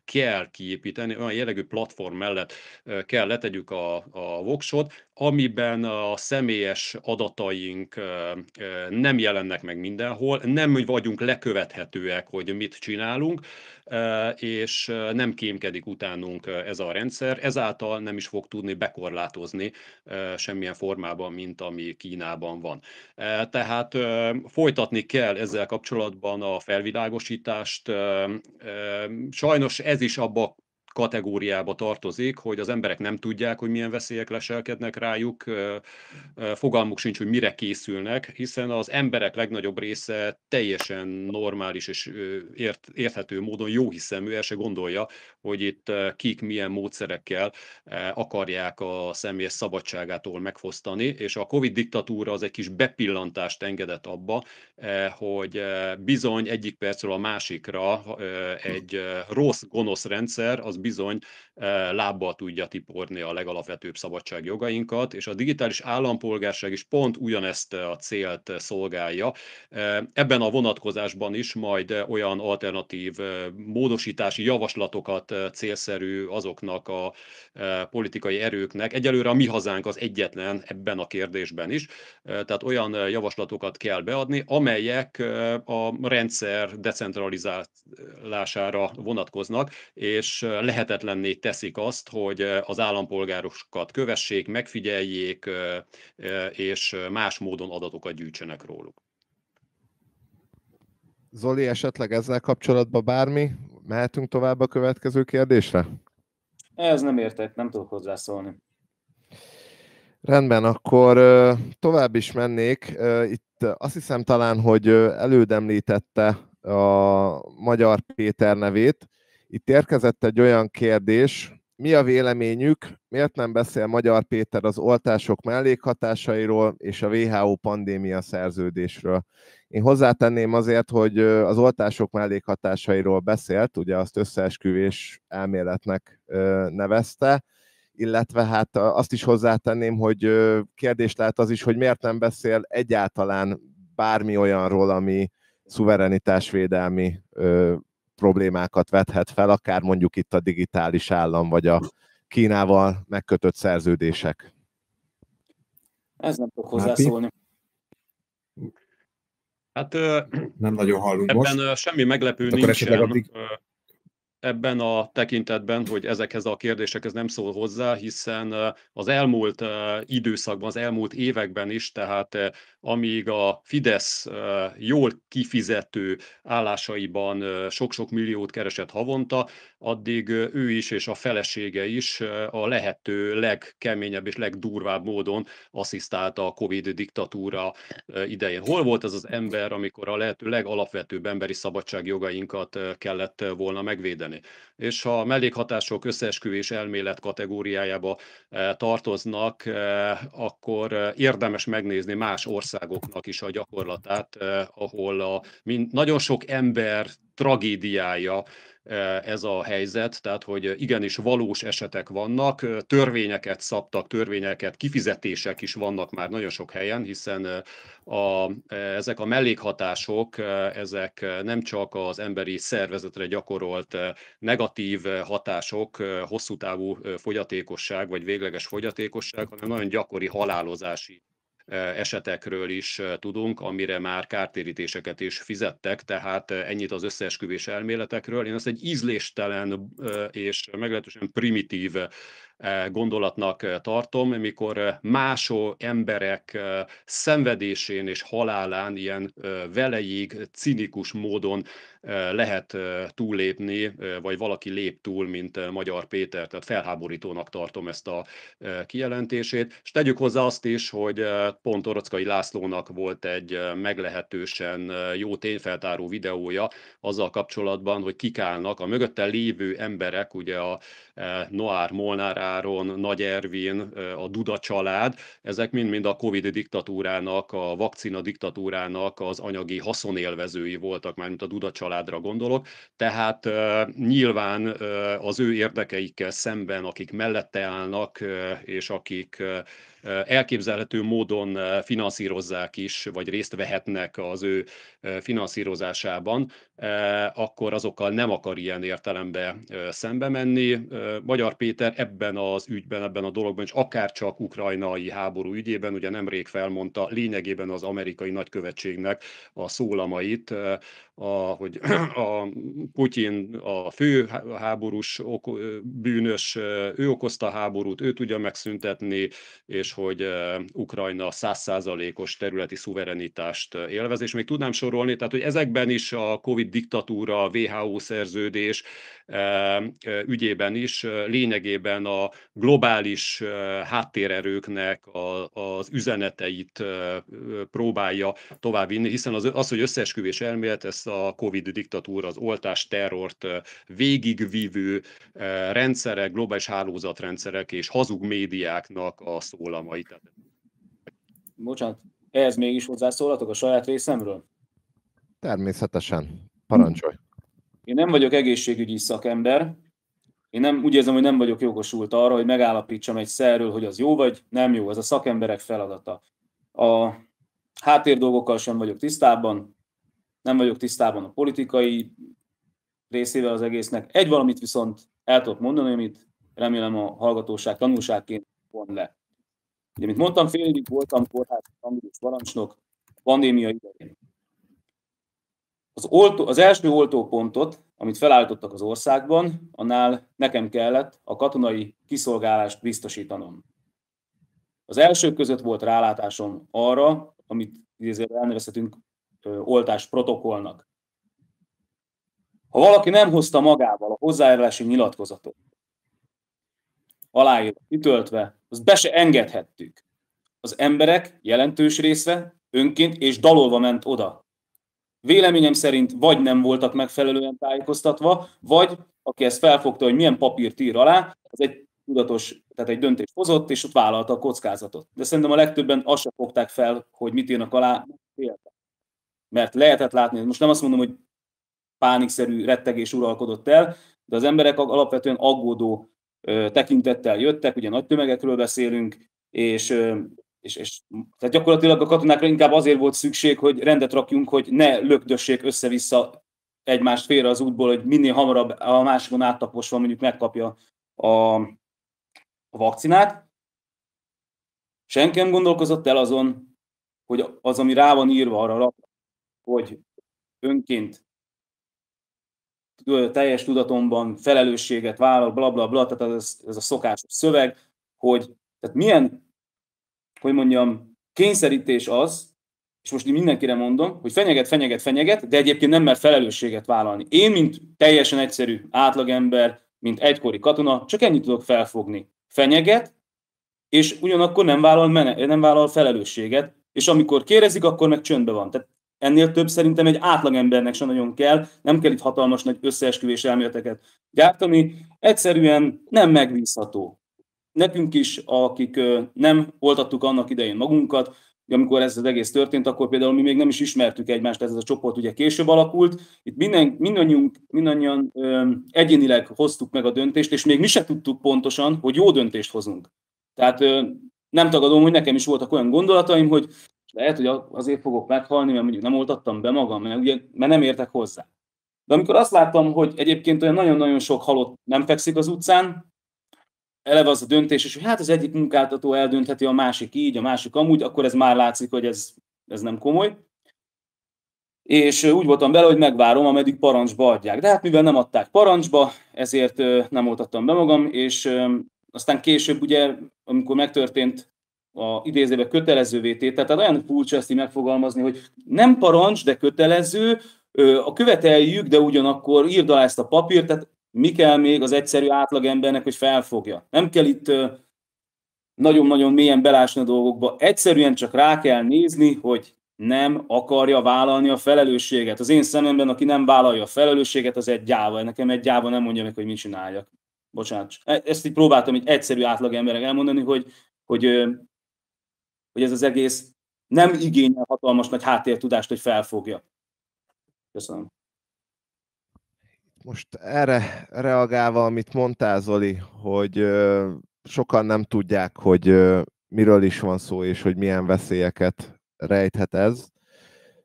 kell kiépíteni, olyan jellegű platform mellett kell letegyük a, a voksot, amiben a személyes adataink nem jelennek meg mindenhol, nem vagyunk lekövethetőek, hogy mit csinálunk, és nem kémkedik utánunk ez a rendszer, ezáltal nem is fog tudni bekorlátozni semmilyen formában, mint ami Kínában van. Tehát folytatni kell ezzel kapcsolatban a felvilágosítást. Sajnos ez is abba kategóriába tartozik, hogy az emberek nem tudják, hogy milyen veszélyek leselkednek rájuk, fogalmuk sincs, hogy mire készülnek, hiszen az emberek legnagyobb része teljesen normális és ért, érthető módon jó hiszemű, el se gondolja, hogy itt kik milyen módszerekkel akarják a személyes szabadságától megfosztani, és a Covid diktatúra az egy kis bepillantást engedett abba, hogy bizony egyik percről a másikra hm. egy rossz, gonosz rendszer az bizony e, lábbal tudja tiporni a legalapvetőbb szabadságjogainkat, és a digitális állampolgárság is pont ugyanezt e, a célt e, szolgálja. Ebben a vonatkozásban is majd olyan alternatív módosítási javaslatokat célszerű azoknak a politikai erőknek. Egyelőre a mi hazánk az egyetlen ebben a kérdésben is, tehát olyan javaslatokat kell beadni, amelyek a rendszer decentralizálására vonatkoznak, és lehetetlenné teszik azt, hogy az állampolgárokat kövessék, megfigyeljék, és más módon adatokat gyűjtsenek róluk. Zoli, esetleg ezzel kapcsolatban bármi? Mehetünk tovább a következő kérdésre? Ez nem értek, nem tudok hozzászólni. Rendben, akkor tovább is mennék. Itt azt hiszem talán, hogy elődemlítette a Magyar Péter nevét, itt érkezett egy olyan kérdés, mi a véleményük, miért nem beszél Magyar Péter az oltások mellékhatásairól és a WHO pandémia szerződésről? Én hozzátenném azért, hogy az oltások mellékhatásairól beszélt, ugye azt összeesküvés elméletnek nevezte, illetve hát azt is hozzátenném, hogy kérdés lehet az is, hogy miért nem beszél egyáltalán bármi olyanról, ami szuverenitásvédelmi problémákat vethet fel, akár mondjuk itt a digitális állam, vagy a Kínával megkötött szerződések? Ez nem fog hozzászólni. Hát nem nagyon hallunk ebben most. semmi meglepő hát nincsen. Addig ebben a tekintetben, hogy ezekhez a kérdésekhez nem szól hozzá, hiszen az elmúlt időszakban, az elmúlt években is, tehát amíg a Fidesz jól kifizető állásaiban sok-sok milliót keresett havonta, addig ő is és a felesége is a lehető legkeményebb és legdurvább módon asszisztálta a Covid diktatúra idején. Hol volt ez az ember, amikor a lehető legalapvetőbb emberi szabadságjogainkat kellett volna megvédeni? segíteni. És ha a mellékhatások összeesküvés elmélet kategóriájába eh, tartoznak, eh, akkor eh, érdemes megnézni más országoknak is a gyakorlatát, ahol a, nagyon sok ember tragédiája Eh, ez a helyzet, tehát hogy eh, igenis valós esetek vannak, eh, törvényeket szabtak, törvényeket, kifizetések is vannak már nagyon sok helyen, hiszen a, ezek a mellékhatások, ezek nem csak az emberi szervezetre gyakorolt negatív hatások, hosszú távú fogyatékosság vagy végleges fogyatékosság, hanem nagyon gyakori halálozási esetekről is tudunk, amire már kártérítéseket is fizettek, tehát ennyit az összeesküvés elméletekről. Én azt egy ízléstelen és meglehetősen primitív E, gondolatnak e, tartom, mikor e, másó emberek szenvedésén és halálán ilyen velejéig cinikus módon lehet túllépni, vagy valaki lép túl, mint Magyar Péter, tehát felháborítónak tartom ezt a kijelentését. És tegyük hozzá azt is, hogy pont Orockai Lászlónak volt egy meglehetősen jó tényfeltáró videója azzal kapcsolatban, hogy kikálnak a mögötte lévő emberek, ugye a Noár Molnár Áron, Nagy Ervin, a Duda család, ezek mind-mind a Covid diktatúrának, a vakcina diktatúrának az anyagi haszonélvezői voltak, már mint a Duda családra gondolok. Tehát nyilván az ő érdekeikkel szemben, akik mellette állnak, és akik elképzelhető módon finanszírozzák is, vagy részt vehetnek az ő finanszírozásában, Eh, akkor azokkal nem akar ilyen értelembe eh, szembe menni. Eh, Magyar Péter ebben az ügyben, ebben a dologban, és akár csak ukrajnai háború ügyében, ugye nemrég felmondta lényegében az amerikai nagykövetségnek a szólamait, a, hogy a Putyin a fő háborús bűnös, ő okozta a háborút, ő tudja megszüntetni, és hogy Ukrajna százszázalékos területi szuverenitást élvez, és még tudnám sorolni, tehát hogy ezekben is a Covid diktatúra, a WHO szerződés e, e, ügyében is e, lényegében a globális háttérerőknek az üzeneteit próbálja továbbvinni, hiszen az, az, hogy összeesküvés elmélet, ezt a Covid diktatúra, az oltás terrort végigvívő rendszerek, globális hálózatrendszerek és hazug médiáknak a szólamai. Bocsánat, ehhez mégis hozzászólatok a saját részemről? Természetesen. Parancsolj. Én nem vagyok egészségügyi szakember, én nem, úgy érzem, hogy nem vagyok jogosult arra, hogy megállapítsam egy szerről, hogy az jó vagy nem jó, ez a szakemberek feladata. A háttér dolgokkal sem vagyok tisztában, nem vagyok tisztában a politikai részével az egésznek. Egy valamit viszont el tudok mondani, amit remélem a hallgatóság tanulságként von le. Ugye, mint mondtam, fél évig voltam kórházban, tanulós parancsnok pandémia idején. Az, oltó, az első oltópontot, amit felállítottak az országban, annál nekem kellett a katonai kiszolgálást biztosítanom. Az első között volt rálátásom arra, amit ezért elnevezhetünk oltás protokollnak. Ha valaki nem hozta magával a hozzájárulási nyilatkozatot, aláírva, kitöltve, az be se engedhettük. Az emberek jelentős része önként és dalolva ment oda. Véleményem szerint vagy nem voltak megfelelően tájékoztatva, vagy aki ezt felfogta, hogy milyen papírt ír alá, az egy tudatos, tehát egy döntést hozott, és ott vállalta a kockázatot. De szerintem a legtöbben azt sem fogták fel, hogy mit írnak alá, mert lehetett látni, most nem azt mondom, hogy pánikszerű rettegés uralkodott el, de az emberek alapvetően aggódó tekintettel jöttek, ugye nagy tömegekről beszélünk, és és, és tehát gyakorlatilag a katonákra inkább azért volt szükség, hogy rendet rakjunk, hogy ne lökdössék össze-vissza egymást félre az útból, hogy minél hamarabb a másikon áttaposva mondjuk megkapja a, a vakcinát. Senki nem gondolkozott el azon, hogy az, ami rá van írva arra, hogy önként teljes tudatomban felelősséget vállal, bla bla bla, tehát ez, ez a szokásos szöveg, hogy tehát milyen hogy mondjam, kényszerítés az, és most mindenkire mondom, hogy fenyeget, fenyeget, fenyeget, de egyébként nem mer felelősséget vállalni. Én, mint teljesen egyszerű átlagember, mint egykori katona, csak ennyit tudok felfogni. Fenyeget, és ugyanakkor nem vállal, mene, nem vállal felelősséget, és amikor kérezik, akkor meg csöndben van. Tehát ennél több szerintem egy átlagembernek sem nagyon kell, nem kell itt hatalmas nagy összeesküvés elméleteket gyártani, egyszerűen nem megbízható nekünk is, akik nem oltattuk annak idején magunkat, amikor ez az egész történt, akkor például mi még nem is ismertük egymást, ez a csoport ugye később alakult. Itt minden, mindannyiunk, mindannyian egyénileg hoztuk meg a döntést, és még mi se tudtuk pontosan, hogy jó döntést hozunk. Tehát nem tagadom, hogy nekem is voltak olyan gondolataim, hogy lehet, hogy azért fogok meghalni, mert mondjuk nem oltattam be magam, mert, ugye, mert nem értek hozzá. De amikor azt láttam, hogy egyébként olyan nagyon-nagyon sok halott nem fekszik az utcán, eleve az a döntés, és hogy hát az egyik munkáltató eldöntheti a másik így, a másik amúgy, akkor ez már látszik, hogy ez, ez nem komoly. És úgy voltam bele, hogy megvárom, ameddig parancsba adják. De hát mivel nem adták parancsba, ezért nem oltattam be magam, és aztán később ugye, amikor megtörtént a idézébe kötelezővé vétét, tehát olyan furcsa ezt így megfogalmazni, hogy nem parancs, de kötelező, a követeljük, de ugyanakkor írd alá ezt a papírt, tehát mi kell még az egyszerű átlagembernek, hogy felfogja. Nem kell itt nagyon-nagyon mélyen belásni a dolgokba. Egyszerűen csak rá kell nézni, hogy nem akarja vállalni a felelősséget. Az én szememben, aki nem vállalja a felelősséget, az egy gyáva. Nekem egy gyáva nem mondja meg, hogy mit csináljak. Bocsánat. E, ezt így próbáltam egy egyszerű emberek elmondani, hogy, hogy, hogy ez az egész nem igényel hatalmas nagy háttértudást, hogy felfogja. Köszönöm most erre reagálva, amit mondtál Zoli, hogy sokan nem tudják, hogy miről is van szó, és hogy milyen veszélyeket rejthet ez.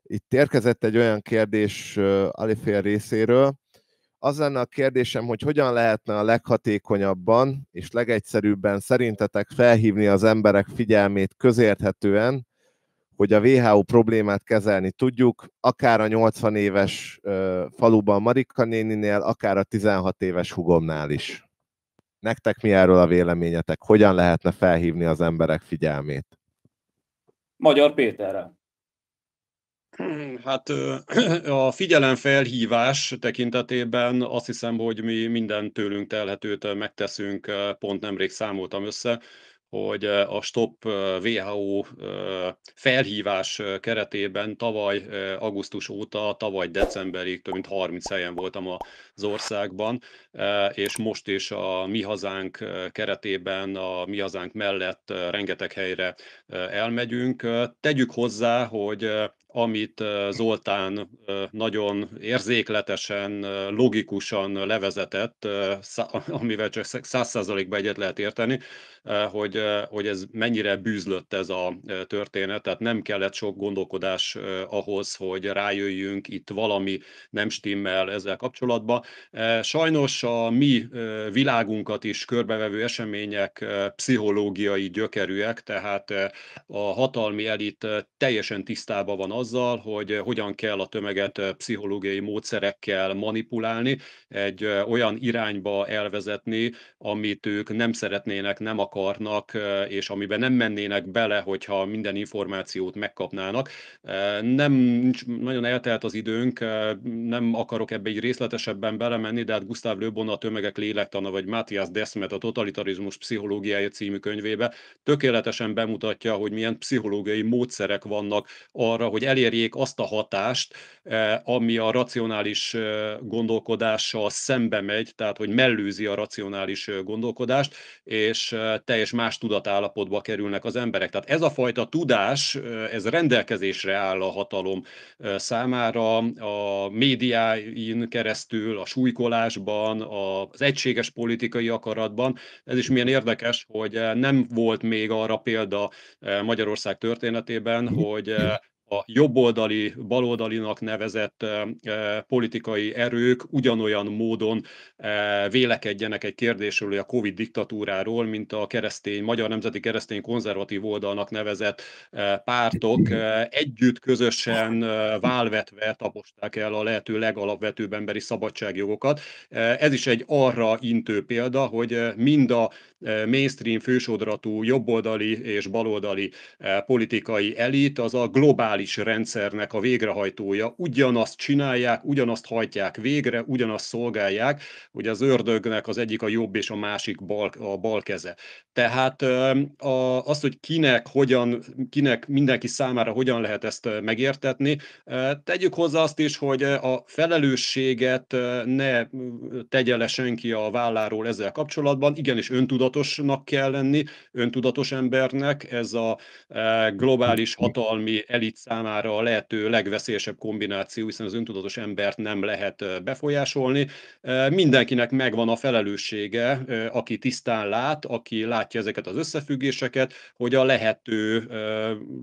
Itt érkezett egy olyan kérdés Alifér részéről. Az lenne a kérdésem, hogy hogyan lehetne a leghatékonyabban és legegyszerűbben szerintetek felhívni az emberek figyelmét közérthetően hogy a WHO problémát kezelni tudjuk, akár a 80 éves faluban Marika néninél, akár a 16 éves hugomnál is. Nektek mi erről a véleményetek? Hogyan lehetne felhívni az emberek figyelmét? Magyar Péterre. Hát a figyelemfelhívás tekintetében azt hiszem, hogy mi minden tőlünk telhetőt megteszünk, pont nemrég számoltam össze, hogy a Stop WHO felhívás keretében tavaly augusztus óta, tavaly decemberig több mint 30 helyen voltam az országban, és most is a Mi Hazánk keretében, a Mi Hazánk mellett rengeteg helyre elmegyünk. Tegyük hozzá, hogy amit Zoltán nagyon érzékletesen, logikusan levezetett, amivel csak 100%-ba egyet lehet érteni, hogy, hogy ez mennyire bűzlött ez a történet, tehát nem kellett sok gondolkodás ahhoz, hogy rájöjjünk, itt valami nem stimmel ezzel kapcsolatban. Sajnos a mi világunkat is körbevevő események pszichológiai gyökerűek, tehát a hatalmi elit teljesen tisztában van azzal, hogy hogyan kell a tömeget pszichológiai módszerekkel manipulálni, egy olyan irányba elvezetni, amit ők nem szeretnének, nem akarnak akarnak, és amiben nem mennének bele, hogyha minden információt megkapnának. Nem nagyon eltelt az időnk, nem akarok ebbe egy részletesebben belemenni, de hát Gustav Löbon a Tömegek lélektana, vagy Matthias Desmet a Totalitarizmus pszichológiája című könyvébe tökéletesen bemutatja, hogy milyen pszichológiai módszerek vannak arra, hogy elérjék azt a hatást, ami a racionális gondolkodással szembe megy, tehát hogy mellőzi a racionális gondolkodást, és teljes más tudatállapotba kerülnek az emberek. Tehát ez a fajta tudás, ez rendelkezésre áll a hatalom számára, a médiáin keresztül, a súlykolásban, az egységes politikai akaratban. Ez is milyen érdekes, hogy nem volt még arra példa Magyarország történetében, hogy a jobboldali, baloldalinak nevezett e, e, politikai erők ugyanolyan módon e, vélekedjenek egy kérdésről, a Covid diktatúráról, mint a keresztény, magyar nemzeti keresztény konzervatív oldalnak nevezett pártok együtt közösen válvetve taposták el a lehető legalapvetőbb emberi szabadságjogokat. Ez is egy arra intő példa, hogy mind a mainstream fősodratú jobboldali és baloldali politikai elit az a globális globális rendszernek a végrehajtója. Ugyanazt csinálják, ugyanazt hajtják végre, ugyanazt szolgálják, hogy az ördögnek az egyik a jobb és a másik bal, a bal keze. Tehát a, azt, hogy kinek, hogyan, kinek mindenki számára hogyan lehet ezt megértetni, tegyük hozzá azt is, hogy a felelősséget ne tegye le senki a válláról ezzel kapcsolatban. Igenis öntudatosnak kell lenni, öntudatos embernek, ez a globális hatalmi elit számára a lehető legveszélyesebb kombináció, hiszen az öntudatos embert nem lehet befolyásolni. Mindenkinek megvan a felelőssége, aki tisztán lát, aki látja ezeket az összefüggéseket, hogy a lehető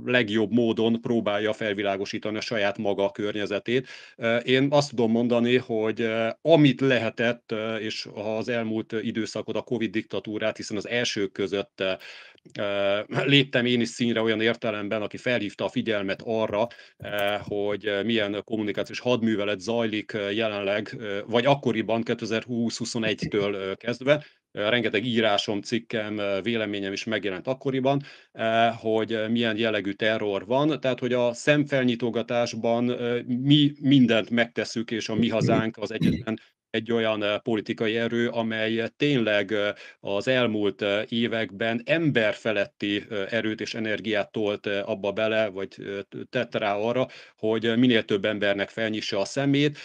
legjobb módon próbálja felvilágosítani a saját maga környezetét. Én azt tudom mondani, hogy amit lehetett, és az elmúlt időszakot, a Covid diktatúrát, hiszen az elsők között léptem én is színre olyan értelemben, aki felhívta a figyelmet arra, hogy milyen kommunikációs hadművelet zajlik jelenleg, vagy akkoriban 2020-21-től kezdve, rengeteg írásom, cikkem, véleményem is megjelent akkoriban, hogy milyen jellegű terror van, tehát hogy a szemfelnyitogatásban mi mindent megteszük, és a mi hazánk az egyetlen egy olyan politikai erő, amely tényleg az elmúlt években emberfeletti erőt és energiát tolt abba bele, vagy tett rá arra, hogy minél több embernek felnyisse a szemét.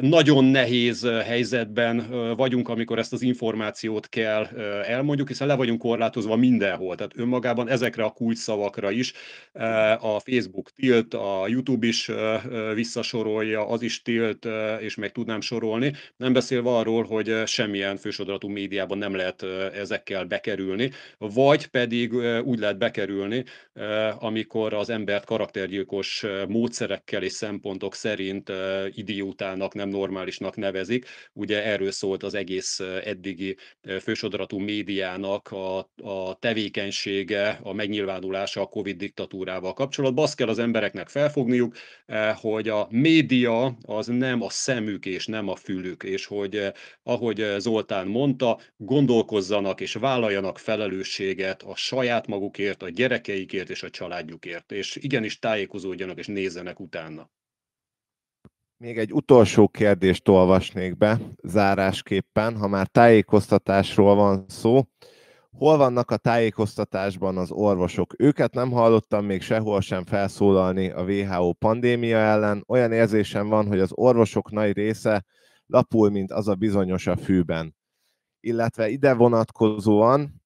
Nagyon nehéz helyzetben vagyunk, amikor ezt az információt kell elmondjuk, hiszen le vagyunk korlátozva mindenhol. Tehát önmagában ezekre a kulcsszavakra is a Facebook tilt, a YouTube is visszasorolja, az is tilt, és meg tudnám sorolni nem beszélve arról, hogy semmilyen fősodratú médiában nem lehet ezekkel bekerülni, vagy pedig úgy lehet bekerülni, amikor az embert karaktergyilkos módszerekkel és szempontok szerint idiótának, nem normálisnak nevezik. Ugye erről szólt az egész eddigi fősodratú médiának a, a tevékenysége, a megnyilvánulása a Covid diktatúrával kapcsolatban. Azt kell az embereknek felfogniuk, hogy a média az nem a szemük és nem a fülük és hogy eh, ahogy eh, Zoltán mondta, gondolkozzanak és vállaljanak felelősséget a saját magukért, a gyerekeikért és a családjukért, és igenis tájékozódjanak és nézzenek utána. Még egy utolsó kérdést olvasnék be zárásképpen, ha már tájékoztatásról van szó. Hol vannak a tájékoztatásban az orvosok? Őket nem hallottam még sehol sem felszólalni a WHO pandémia ellen. Olyan érzésem van, hogy az orvosok nagy része lapul, mint az a bizonyos a fűben. Illetve ide vonatkozóan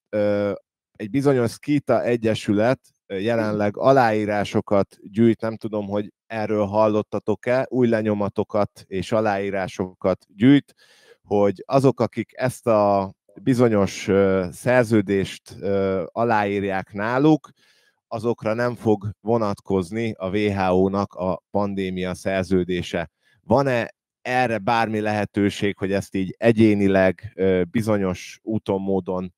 egy bizonyos Skita Egyesület jelenleg aláírásokat gyűjt, nem tudom, hogy erről hallottatok-e, új lenyomatokat és aláírásokat gyűjt, hogy azok, akik ezt a bizonyos szerződést aláírják náluk, azokra nem fog vonatkozni a WHO-nak a pandémia szerződése. Van-e erre bármi lehetőség, hogy ezt így egyénileg bizonyos úton, módon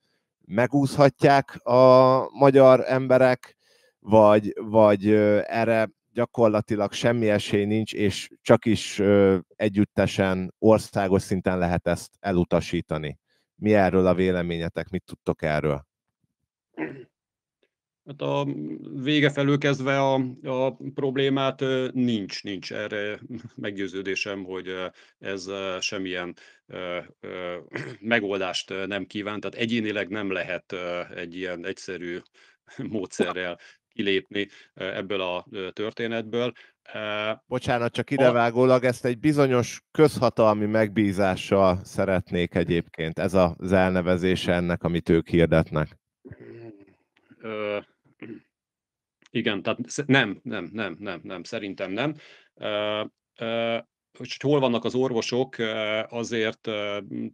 megúszhatják a magyar emberek, vagy, vagy erre gyakorlatilag semmi esély nincs, és csak is együttesen, országos szinten lehet ezt elutasítani. Mi erről a véleményetek? Mit tudtok erről? Hát a vége felől kezdve a, a problémát nincs, nincs erre meggyőződésem, hogy ez semmilyen megoldást nem kíván, tehát egyénileg nem lehet egy ilyen egyszerű módszerrel kilépni ebből a történetből. Bocsánat, csak idevágólag ezt egy bizonyos közhatalmi megbízással szeretnék egyébként. Ez az elnevezése ennek, amit ők hirdetnek. Ö- igen, tehát nem, nem, nem, nem, nem, szerintem nem. Uh, uh, hogy hol vannak az orvosok, azért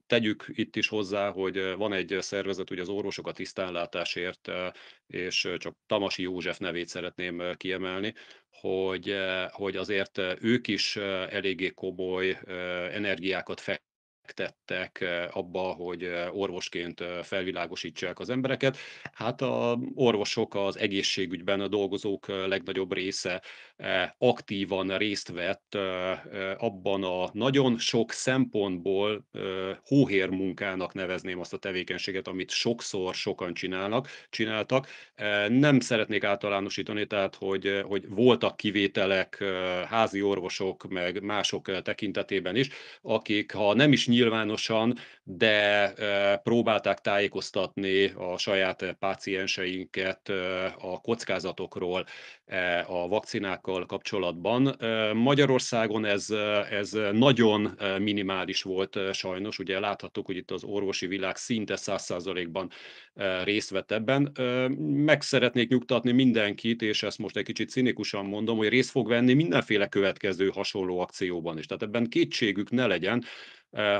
tegyük itt is hozzá, hogy van egy szervezet, ugye az orvosok a tisztánlátásért, és csak Tamasi József nevét szeretném kiemelni, hogy, hogy azért ők is eléggé komoly energiákat fektetnek tettek abba, hogy orvosként felvilágosítsák az embereket. Hát a orvosok az egészségügyben a dolgozók legnagyobb része aktívan részt vett abban a nagyon sok szempontból hóhér munkának nevezném azt a tevékenységet, amit sokszor sokan csinálnak, csináltak. Nem szeretnék általánosítani, tehát hogy, hogy voltak kivételek házi orvosok, meg mások tekintetében is, akik ha nem is nyilvánosan, de próbálták tájékoztatni a saját pácienseinket a kockázatokról e, a vakcinákkal kapcsolatban. Magyarországon ez, ez nagyon minimális volt sajnos, ugye láthattuk, hogy itt az orvosi világ szinte 100%-ban részt vett ebben. Meg szeretnék nyugtatni mindenkit, és ezt most egy kicsit cinikusan mondom, hogy részt fog venni mindenféle következő hasonló akcióban is. Tehát ebben kétségük ne legyen,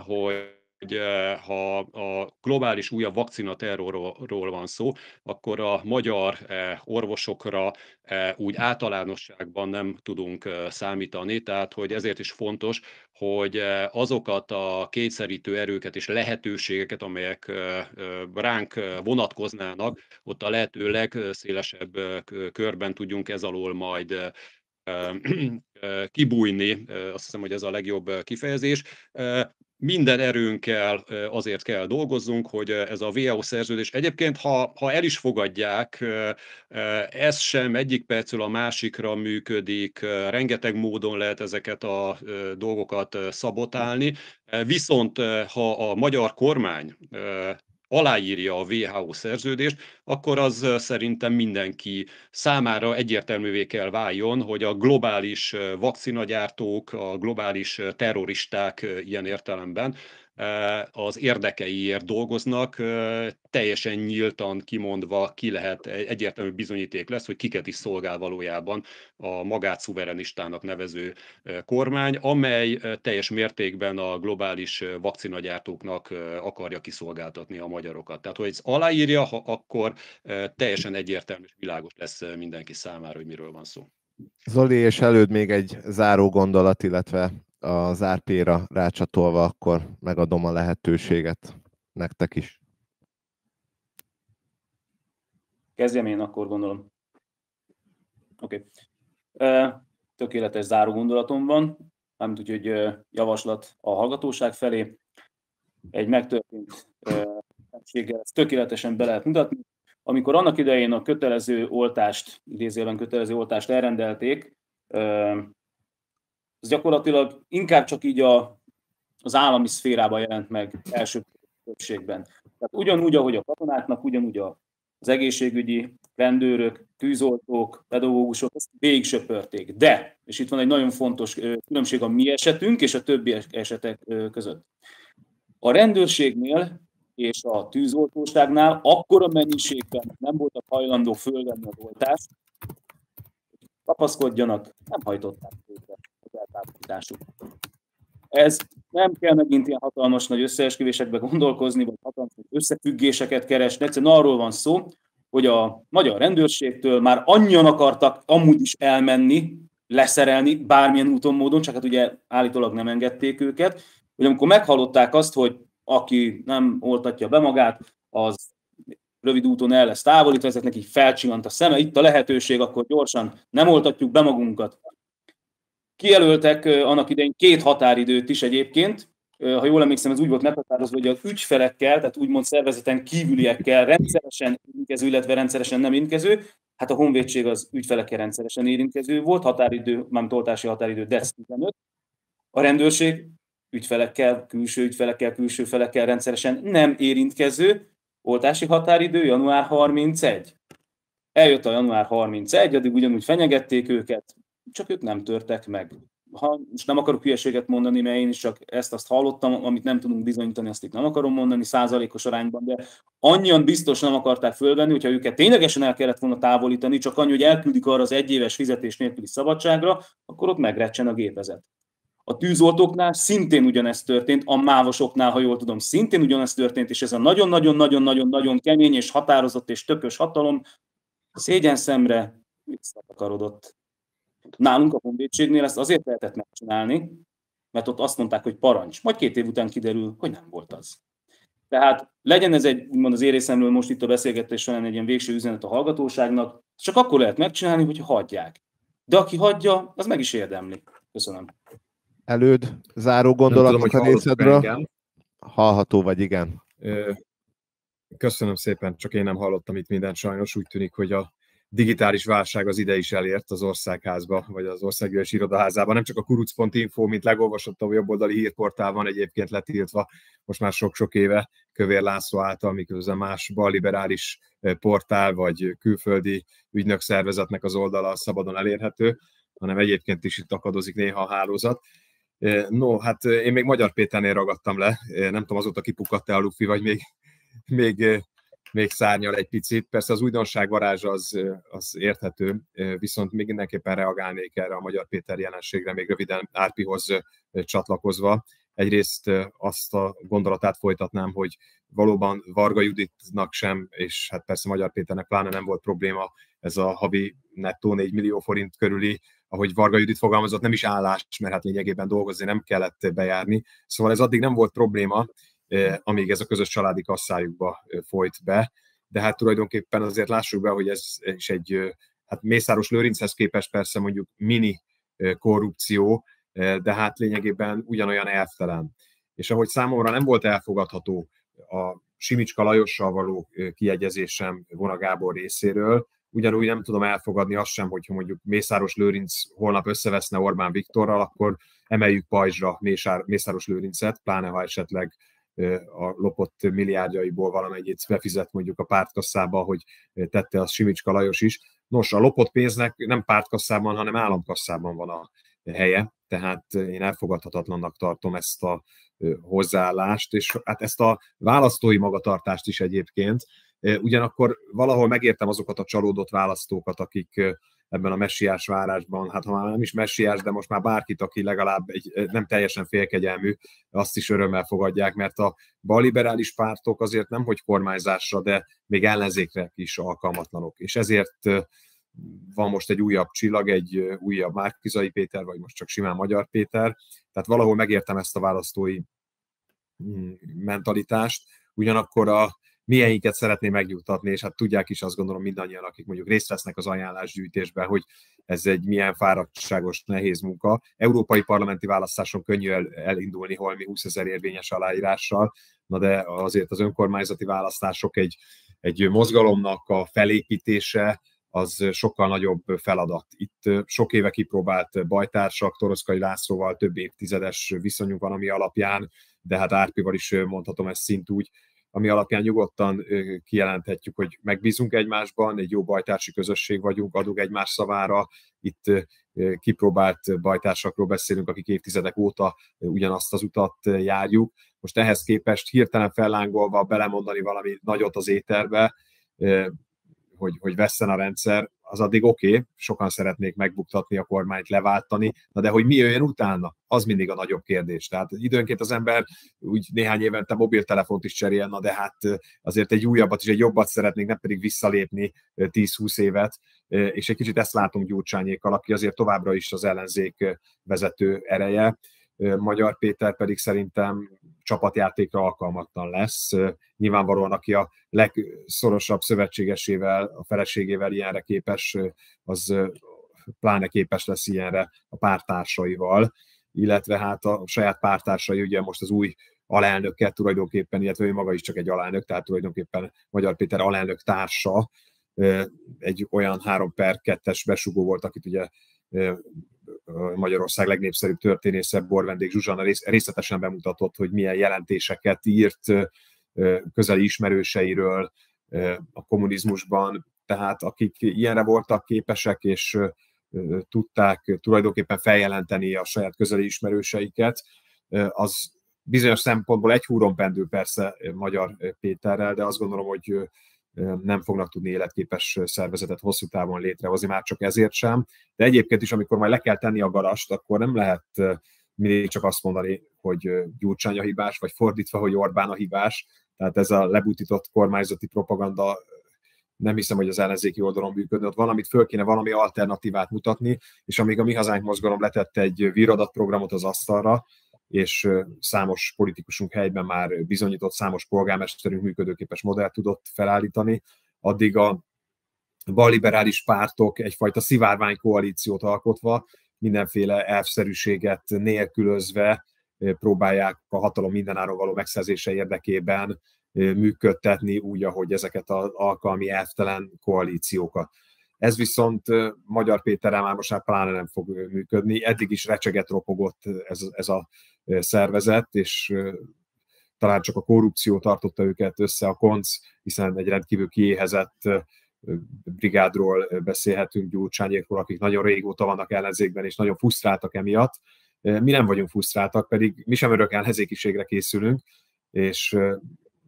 hogy hogy ha a globális újabb terrorról van szó, akkor a magyar eh, orvosokra eh, úgy általánosságban nem tudunk eh, számítani, tehát hogy ezért is fontos, hogy azokat a kényszerítő erőket és lehetőségeket, amelyek ránk vonatkoznának, ott a lehető legszélesebb körben tudjunk ez alól majd kibújni, azt hiszem, hogy ez a legjobb kifejezés. Minden erőnkkel azért kell dolgozzunk, hogy ez a VAO szerződés egyébként, ha, ha el is fogadják, ez sem egyik percről a másikra működik, rengeteg módon lehet ezeket a dolgokat szabotálni, viszont ha a magyar kormány aláírja a WHO szerződést, akkor az szerintem mindenki számára egyértelművé kell váljon, hogy a globális vakcinagyártók, a globális terroristák ilyen értelemben az érdekeiért dolgoznak, teljesen nyíltan kimondva ki lehet, egyértelmű bizonyíték lesz, hogy kiket is szolgál valójában a magát szuverenistának nevező kormány, amely teljes mértékben a globális vakcinagyártóknak akarja kiszolgáltatni a magyarokat. Tehát, hogy ez aláírja, ha akkor teljesen egyértelmű és világos lesz mindenki számára, hogy miről van szó. Zoli, és előd még egy záró gondolat, illetve az RP-ra rácsatolva, akkor megadom a lehetőséget nektek is. Kezdjem én akkor, gondolom. Oké. Okay. Tökéletes záró gondolatom van, nem tudja, hogy javaslat a hallgatóság felé. Egy megtörtént lehetőséggel ezt tökéletesen be lehet mutatni. Amikor annak idején a kötelező oltást, idézőben kötelező oltást elrendelték, az gyakorlatilag inkább csak így a, az állami szférában jelent meg első többségben. Tehát ugyanúgy, ahogy a katonáknak, ugyanúgy az egészségügyi rendőrök, tűzoltók, pedagógusok ezt végig söpörték. De, és itt van egy nagyon fontos különbség a mi esetünk és a többi esetek között. A rendőrségnél és a tűzoltóságnál akkora mennyiségben nem voltak hajlandó fölvenni az oltást, kapaszkodjanak, nem hajtották őket eltávolításuk. Ez nem kell megint ilyen hatalmas nagy összeesküvésekbe gondolkozni, vagy hatalmas összefüggéseket keresni. Egyszerűen arról van szó, hogy a magyar rendőrségtől már annyian akartak amúgy is elmenni, leszerelni bármilyen úton, módon, csak hát ugye állítólag nem engedték őket, hogy amikor meghallották azt, hogy aki nem oltatja be magát, az rövid úton el lesz távolítva, ezeknek így felcsillant a szeme, itt a lehetőség, akkor gyorsan nem oltatjuk be magunkat, Kijelöltek annak idején két határidőt is egyébként, ha jól emlékszem, ez úgy volt meghatározva, hogy az ügyfelekkel, tehát úgymond szervezeten kívüliekkel rendszeresen érintkező, illetve rendszeresen nem érintkező, hát a honvédség az ügyfelekkel rendszeresen érintkező volt, határidő, nem toltási határidő, de 15. A rendőrség ügyfelekkel, külső ügyfelekkel, külső felekkel rendszeresen nem érintkező, oltási határidő január 31. Eljött a január 31, addig ugyanúgy fenyegették őket, csak ők nem törtek meg. Ha, és nem akarok hülyeséget mondani, mert én is csak ezt-azt hallottam, amit nem tudunk bizonyítani, azt itt nem akarom mondani százalékos arányban, de annyian biztos nem akarták fölvenni, hogyha őket ténylegesen el kellett volna távolítani, csak annyi, hogy elküldik arra az egyéves fizetés nélküli szabadságra, akkor ott megrecsen a gépezet. A tűzoltóknál szintén ugyanezt történt, a mávosoknál, ha jól tudom, szintén ugyanezt történt, és ez a nagyon-nagyon-nagyon-nagyon-nagyon kemény és határozott és tökös hatalom szégyen szemre visszatakarodott. Nálunk a honvédségnél ezt azért lehetett megcsinálni, mert ott azt mondták, hogy parancs. Majd két év után kiderül, hogy nem volt az. Tehát legyen ez egy, úgymond az érészemről most itt a beszélgetés során egy ilyen végső üzenet a hallgatóságnak, csak akkor lehet megcsinálni, hogy hagyják. De aki hagyja, az meg is érdemli. Köszönöm. Előd, záró gondolat a részedről. Hallható vagy, igen. Köszönöm szépen, csak én nem hallottam itt mindent sajnos, úgy tűnik, hogy a digitális válság az ide is elért az országházba, vagy az országgyűlés irodaházába. Nem csak a kuruc.info, mint a jobboldali hírportál van egyébként letiltva, most már sok-sok éve Kövér László által, miközben más balliberális portál, vagy külföldi ügynökszervezetnek az oldala szabadon elérhető, hanem egyébként is itt akadozik néha a hálózat. No, hát én még Magyar Péternél ragadtam le, nem tudom, azóta kipukadt e a lufi, vagy még, még még szárnyal egy picit. Persze az újdonság varázsa az, az érthető, viszont még mindenképpen reagálnék erre a Magyar Péter jelenségre, még röviden Árpihoz csatlakozva. Egyrészt azt a gondolatát folytatnám, hogy valóban Varga Juditnak sem, és hát persze Magyar Péternek pláne nem volt probléma ez a havi nettó 4 millió forint körüli ahogy Varga Judit fogalmazott, nem is állás, mert hát lényegében dolgozni nem kellett bejárni. Szóval ez addig nem volt probléma, amíg ez a közös családi kasszájukba folyt be. De hát tulajdonképpen azért lássuk be, hogy ez is egy, hát Mészáros Lőrinchez képest persze mondjuk mini korrupció, de hát lényegében ugyanolyan elvtelen. És ahogy számomra nem volt elfogadható a Simicska Lajossal való kiegyezésem Vona Gábor részéről, ugyanúgy nem tudom elfogadni azt sem, hogyha mondjuk Mészáros Lőrinc holnap összeveszne Orbán Viktorral, akkor emeljük pajzsra Mészáros Lőrincet, pláne ha esetleg a lopott milliárdjaiból valamennyit befizet mondjuk a pártkasszába, hogy tette az Simicska Lajos is. Nos, a lopott pénznek nem pártkasszában, hanem államkasszában van a helye, tehát én elfogadhatatlannak tartom ezt a hozzáállást, és hát ezt a választói magatartást is egyébként. Ugyanakkor valahol megértem azokat a csalódott választókat, akik ebben a messiás várásban, hát ha már nem is messiás, de most már bárkit, aki legalább egy, eh, nem teljesen félkegyelmű, azt is örömmel fogadják, mert a baliberális pártok azért nem hogy kormányzásra, de még ellenzékre is alkalmatlanok. És ezért eh, van most egy újabb csillag, egy eh, újabb Márkizai Péter, vagy most csak simán Magyar Péter. Tehát valahol megértem ezt a választói mm, mentalitást. Ugyanakkor a, milyeniket szeretné megnyugtatni, és hát tudják is azt gondolom mindannyian, akik mondjuk részt vesznek az ajánlásgyűjtésben, hogy ez egy milyen fáradtságos, nehéz munka. Európai parlamenti választáson könnyű el, elindulni holmi 20 ezer érvényes aláírással, na de azért az önkormányzati választások egy, egy mozgalomnak a felépítése, az sokkal nagyobb feladat. Itt sok éve kipróbált bajtársak, Toroszkai Lászlóval több évtizedes viszonyunk van, ami alapján, de hát Árpival is mondhatom ezt szintúgy, ami alapján nyugodtan kijelenthetjük, hogy megbízunk egymásban, egy jó bajtársi közösség vagyunk, adunk egymás szavára, itt kipróbált bajtársakról beszélünk, akik évtizedek óta ugyanazt az utat járjuk. Most ehhez képest hirtelen fellángolva belemondani valami nagyot az éterbe, hogy, hogy vesszen a rendszer, az addig oké, okay, sokan szeretnék megbuktatni a kormányt, leváltani, na de hogy mi jöjjön utána, az mindig a nagyobb kérdés. Tehát időnként az ember úgy néhány évente mobiltelefont is cserél, na de hát azért egy újabbat és egy jobbat szeretnénk, nem pedig visszalépni 10-20 évet, és egy kicsit ezt látunk Gyurcsányékkal, aki azért továbbra is az ellenzék vezető ereje. Magyar Péter pedig szerintem csapatjátékra alkalmatlan lesz. Nyilvánvalóan, aki a legszorosabb szövetségesével, a feleségével ilyenre képes, az pláne képes lesz ilyenre a pártársaival, illetve hát a saját pártársai ugye most az új alelnöket tulajdonképpen, illetve ő maga is csak egy alelnök, tehát tulajdonképpen Magyar Péter alelnök társa, egy olyan 3 per 2-es besugó volt, akit ugye Magyarország legnépszerűbb történésze, Borvendék Zsuzsana részletesen bemutatott, hogy milyen jelentéseket írt közeli ismerőseiről a kommunizmusban, tehát akik ilyenre voltak képesek, és tudták tulajdonképpen feljelenteni a saját közeli ismerőseiket, az bizonyos szempontból egy húron pendül persze Magyar Péterrel, de azt gondolom, hogy nem fognak tudni életképes szervezetet hosszú távon létrehozni, már csak ezért sem. De egyébként is, amikor majd le kell tenni a garast, akkor nem lehet mindig csak azt mondani, hogy Gyurcsány a hibás, vagy fordítva, hogy Orbán a hibás. Tehát ez a lebutított kormányzati propaganda nem hiszem, hogy az ellenzéki oldalon működne, ott valamit föl kéne valami alternatívát mutatni, és amíg a Mi Hazánk mozgalom letette egy viradatprogramot az asztalra, és számos politikusunk helyben már bizonyított, számos polgármesterünk működőképes modellt tudott felállítani, addig a balliberális pártok egyfajta szivárványkoalíciót alkotva, mindenféle elfszerűséget nélkülözve próbálják a hatalom mindenáron való megszerzése érdekében működtetni úgy, ahogy ezeket az alkalmi elvtelen koalíciókat. Ez viszont Magyar Péterre már most már pláne nem fog működni. Eddig is recseget ropogott ez, ez a szervezet, és talán csak a korrupció tartotta őket össze a konc, hiszen egy rendkívül kiéhezett brigádról beszélhetünk, gyurcsányékról, akik nagyon régóta vannak ellenzékben, és nagyon frusztráltak emiatt. Mi nem vagyunk frusztráltak, pedig mi sem örök ellenzékiségre készülünk, és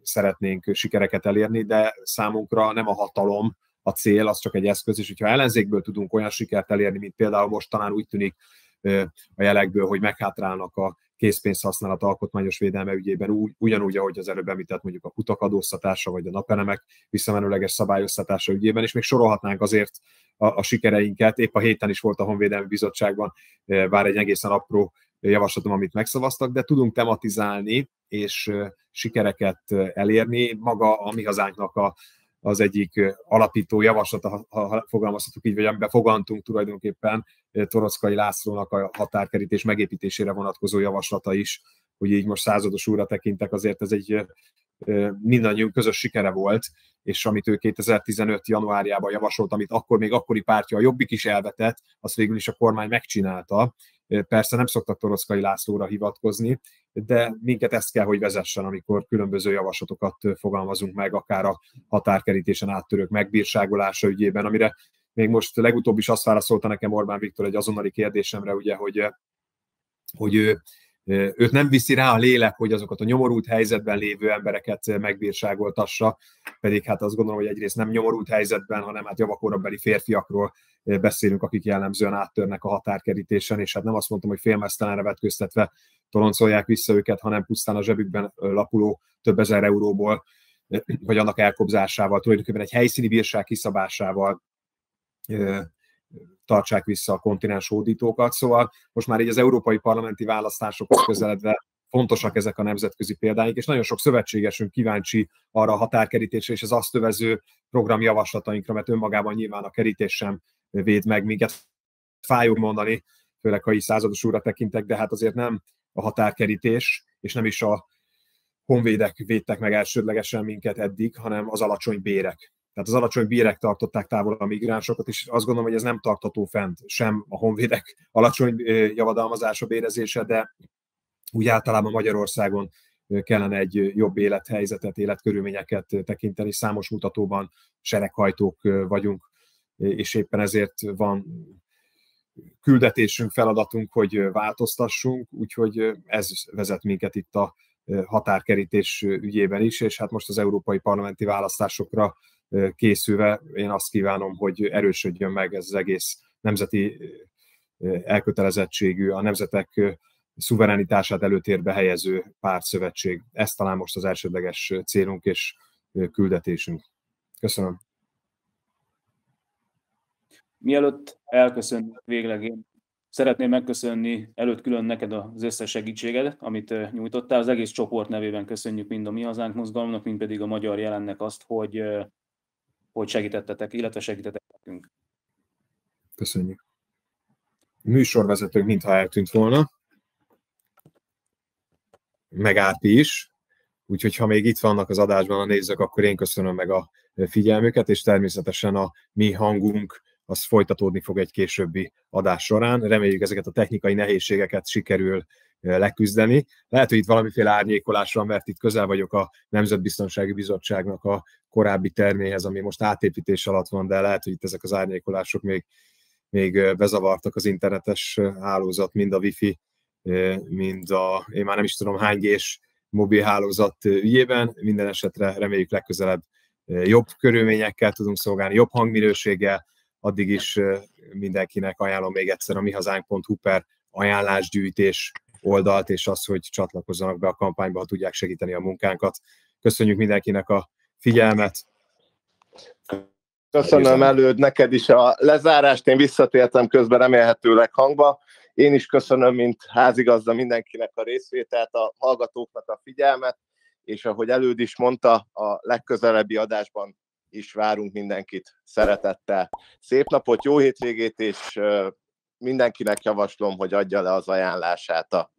szeretnénk sikereket elérni, de számunkra nem a hatalom, a cél, az csak egy eszköz, és hogyha ellenzékből tudunk olyan sikert elérni, mint például most talán úgy tűnik a jelekből, hogy meghátrálnak a készpénzhasználat alkotmányos védelme ügyében úgy, ugyanúgy, ahogy az előbb említett mondjuk a kutak adóztatása, vagy a napelemek visszamenőleges szabályoztatása ügyében, és még sorolhatnánk azért a, a sikereinket. Épp a héten is volt a Honvédelmi Bizottságban, bár egy egészen apró javaslatom, amit megszavaztak, de tudunk tematizálni és sikereket elérni. Maga a mi hazánknak a az egyik alapító javaslata, ha fogalmazhatunk így, vagy amiben fogantunk tulajdonképpen Torockai Lászlónak a határkerítés megépítésére vonatkozó javaslata is, hogy így most százados úra tekintek, azért ez egy mindannyiunk közös sikere volt, és amit ő 2015. januárjában javasolt, amit akkor még akkori pártja a Jobbik is elvetett, azt végül is a kormány megcsinálta. Persze nem szoktak Torockai Lászlóra hivatkozni, de minket ezt kell, hogy vezessen, amikor különböző javaslatokat fogalmazunk meg, akár a határkerítésen áttörők megbírságolása ügyében, amire még most legutóbb is azt válaszolta nekem Orbán Viktor egy azonnali kérdésemre, ugye, hogy, hogy ő őt nem viszi rá a lélek, hogy azokat a nyomorult helyzetben lévő embereket megbírságoltassa, pedig hát azt gondolom, hogy egyrészt nem nyomorult helyzetben, hanem hát javakorabeli férfiakról beszélünk, akik jellemzően áttörnek a határkerítésen, és hát nem azt mondtam, hogy félmeztelenre vetköztetve toloncolják vissza őket, hanem pusztán a zsebükben lapuló több ezer euróból, vagy annak elkobzásával, tulajdonképpen egy helyszíni bírság kiszabásával tartsák vissza a kontinens hódítókat. Szóval most már így az európai parlamenti választásokhoz közeledve fontosak ezek a nemzetközi példáink, és nagyon sok szövetségesünk kíváncsi arra a határkerítésre és az azt program programjavaslatainkra, mert önmagában nyilván a kerítés sem véd meg minket. Fájunk mondani, főleg ha így százados úrra tekintek, de hát azért nem a határkerítés, és nem is a honvédek védtek meg elsődlegesen minket eddig, hanem az alacsony bérek tehát az alacsony bírek tartották távol a migránsokat, és azt gondolom, hogy ez nem tartható fent sem a honvédek alacsony javadalmazása, bérezése, de úgy általában Magyarországon kellene egy jobb élethelyzetet, életkörülményeket tekinteni. Számos mutatóban sereghajtók vagyunk, és éppen ezért van küldetésünk, feladatunk, hogy változtassunk, úgyhogy ez vezet minket itt a határkerítés ügyében is, és hát most az európai parlamenti választásokra készülve. Én azt kívánom, hogy erősödjön meg ez az egész nemzeti elkötelezettségű, a nemzetek szuverenitását előtérbe helyező pártszövetség. Ez talán most az elsődleges célunk és küldetésünk. Köszönöm. Mielőtt elköszönünk végleg, én szeretném megköszönni előtt külön neked az összes segítségedet, amit nyújtottál. Az egész csoport nevében köszönjük mind a Mi Hazánk mozgalomnak, mind pedig a Magyar Jelennek azt, hogy hogy segítettetek, illetve segítettek nekünk. Köszönjük. A műsorvezetők mintha eltűnt volna, meg Árpi is, úgyhogy ha még itt vannak az adásban a nézők, akkor én köszönöm meg a figyelmüket, és természetesen a mi hangunk az folytatódni fog egy későbbi adás során. Reméljük ezeket a technikai nehézségeket sikerül leküzdeni. Lehet, hogy itt valamiféle árnyékolás van, mert itt közel vagyok a Nemzetbiztonsági Bizottságnak a korábbi terméhez, ami most átépítés alatt van, de lehet, hogy itt ezek az árnyékolások még, még bezavartak az internetes hálózat, mind a wifi, mind a, én már nem is tudom hány és mobil hálózat ügyében. Minden esetre reméljük legközelebb jobb körülményekkel tudunk szolgálni, jobb hangminőséggel, addig is mindenkinek ajánlom még egyszer a mihazánk.hu per ajánlásgyűjtés oldalt, és az, hogy csatlakozzanak be a kampányba, ha tudják segíteni a munkánkat. Köszönjük mindenkinek a figyelmet. Köszönöm előd neked is a lezárást, én visszatértem közben remélhetőleg hangba. Én is köszönöm, mint házigazda mindenkinek a részvételt, a hallgatóknak a figyelmet, és ahogy előd is mondta, a legközelebbi adásban is várunk mindenkit szeretettel. Szép napot, jó hétvégét, és mindenkinek javaslom, hogy adja le az ajánlását a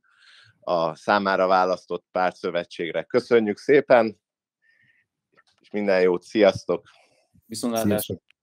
a számára választott pártszövetségre. Köszönjük szépen, és minden jót, sziasztok! Viszontlátásra!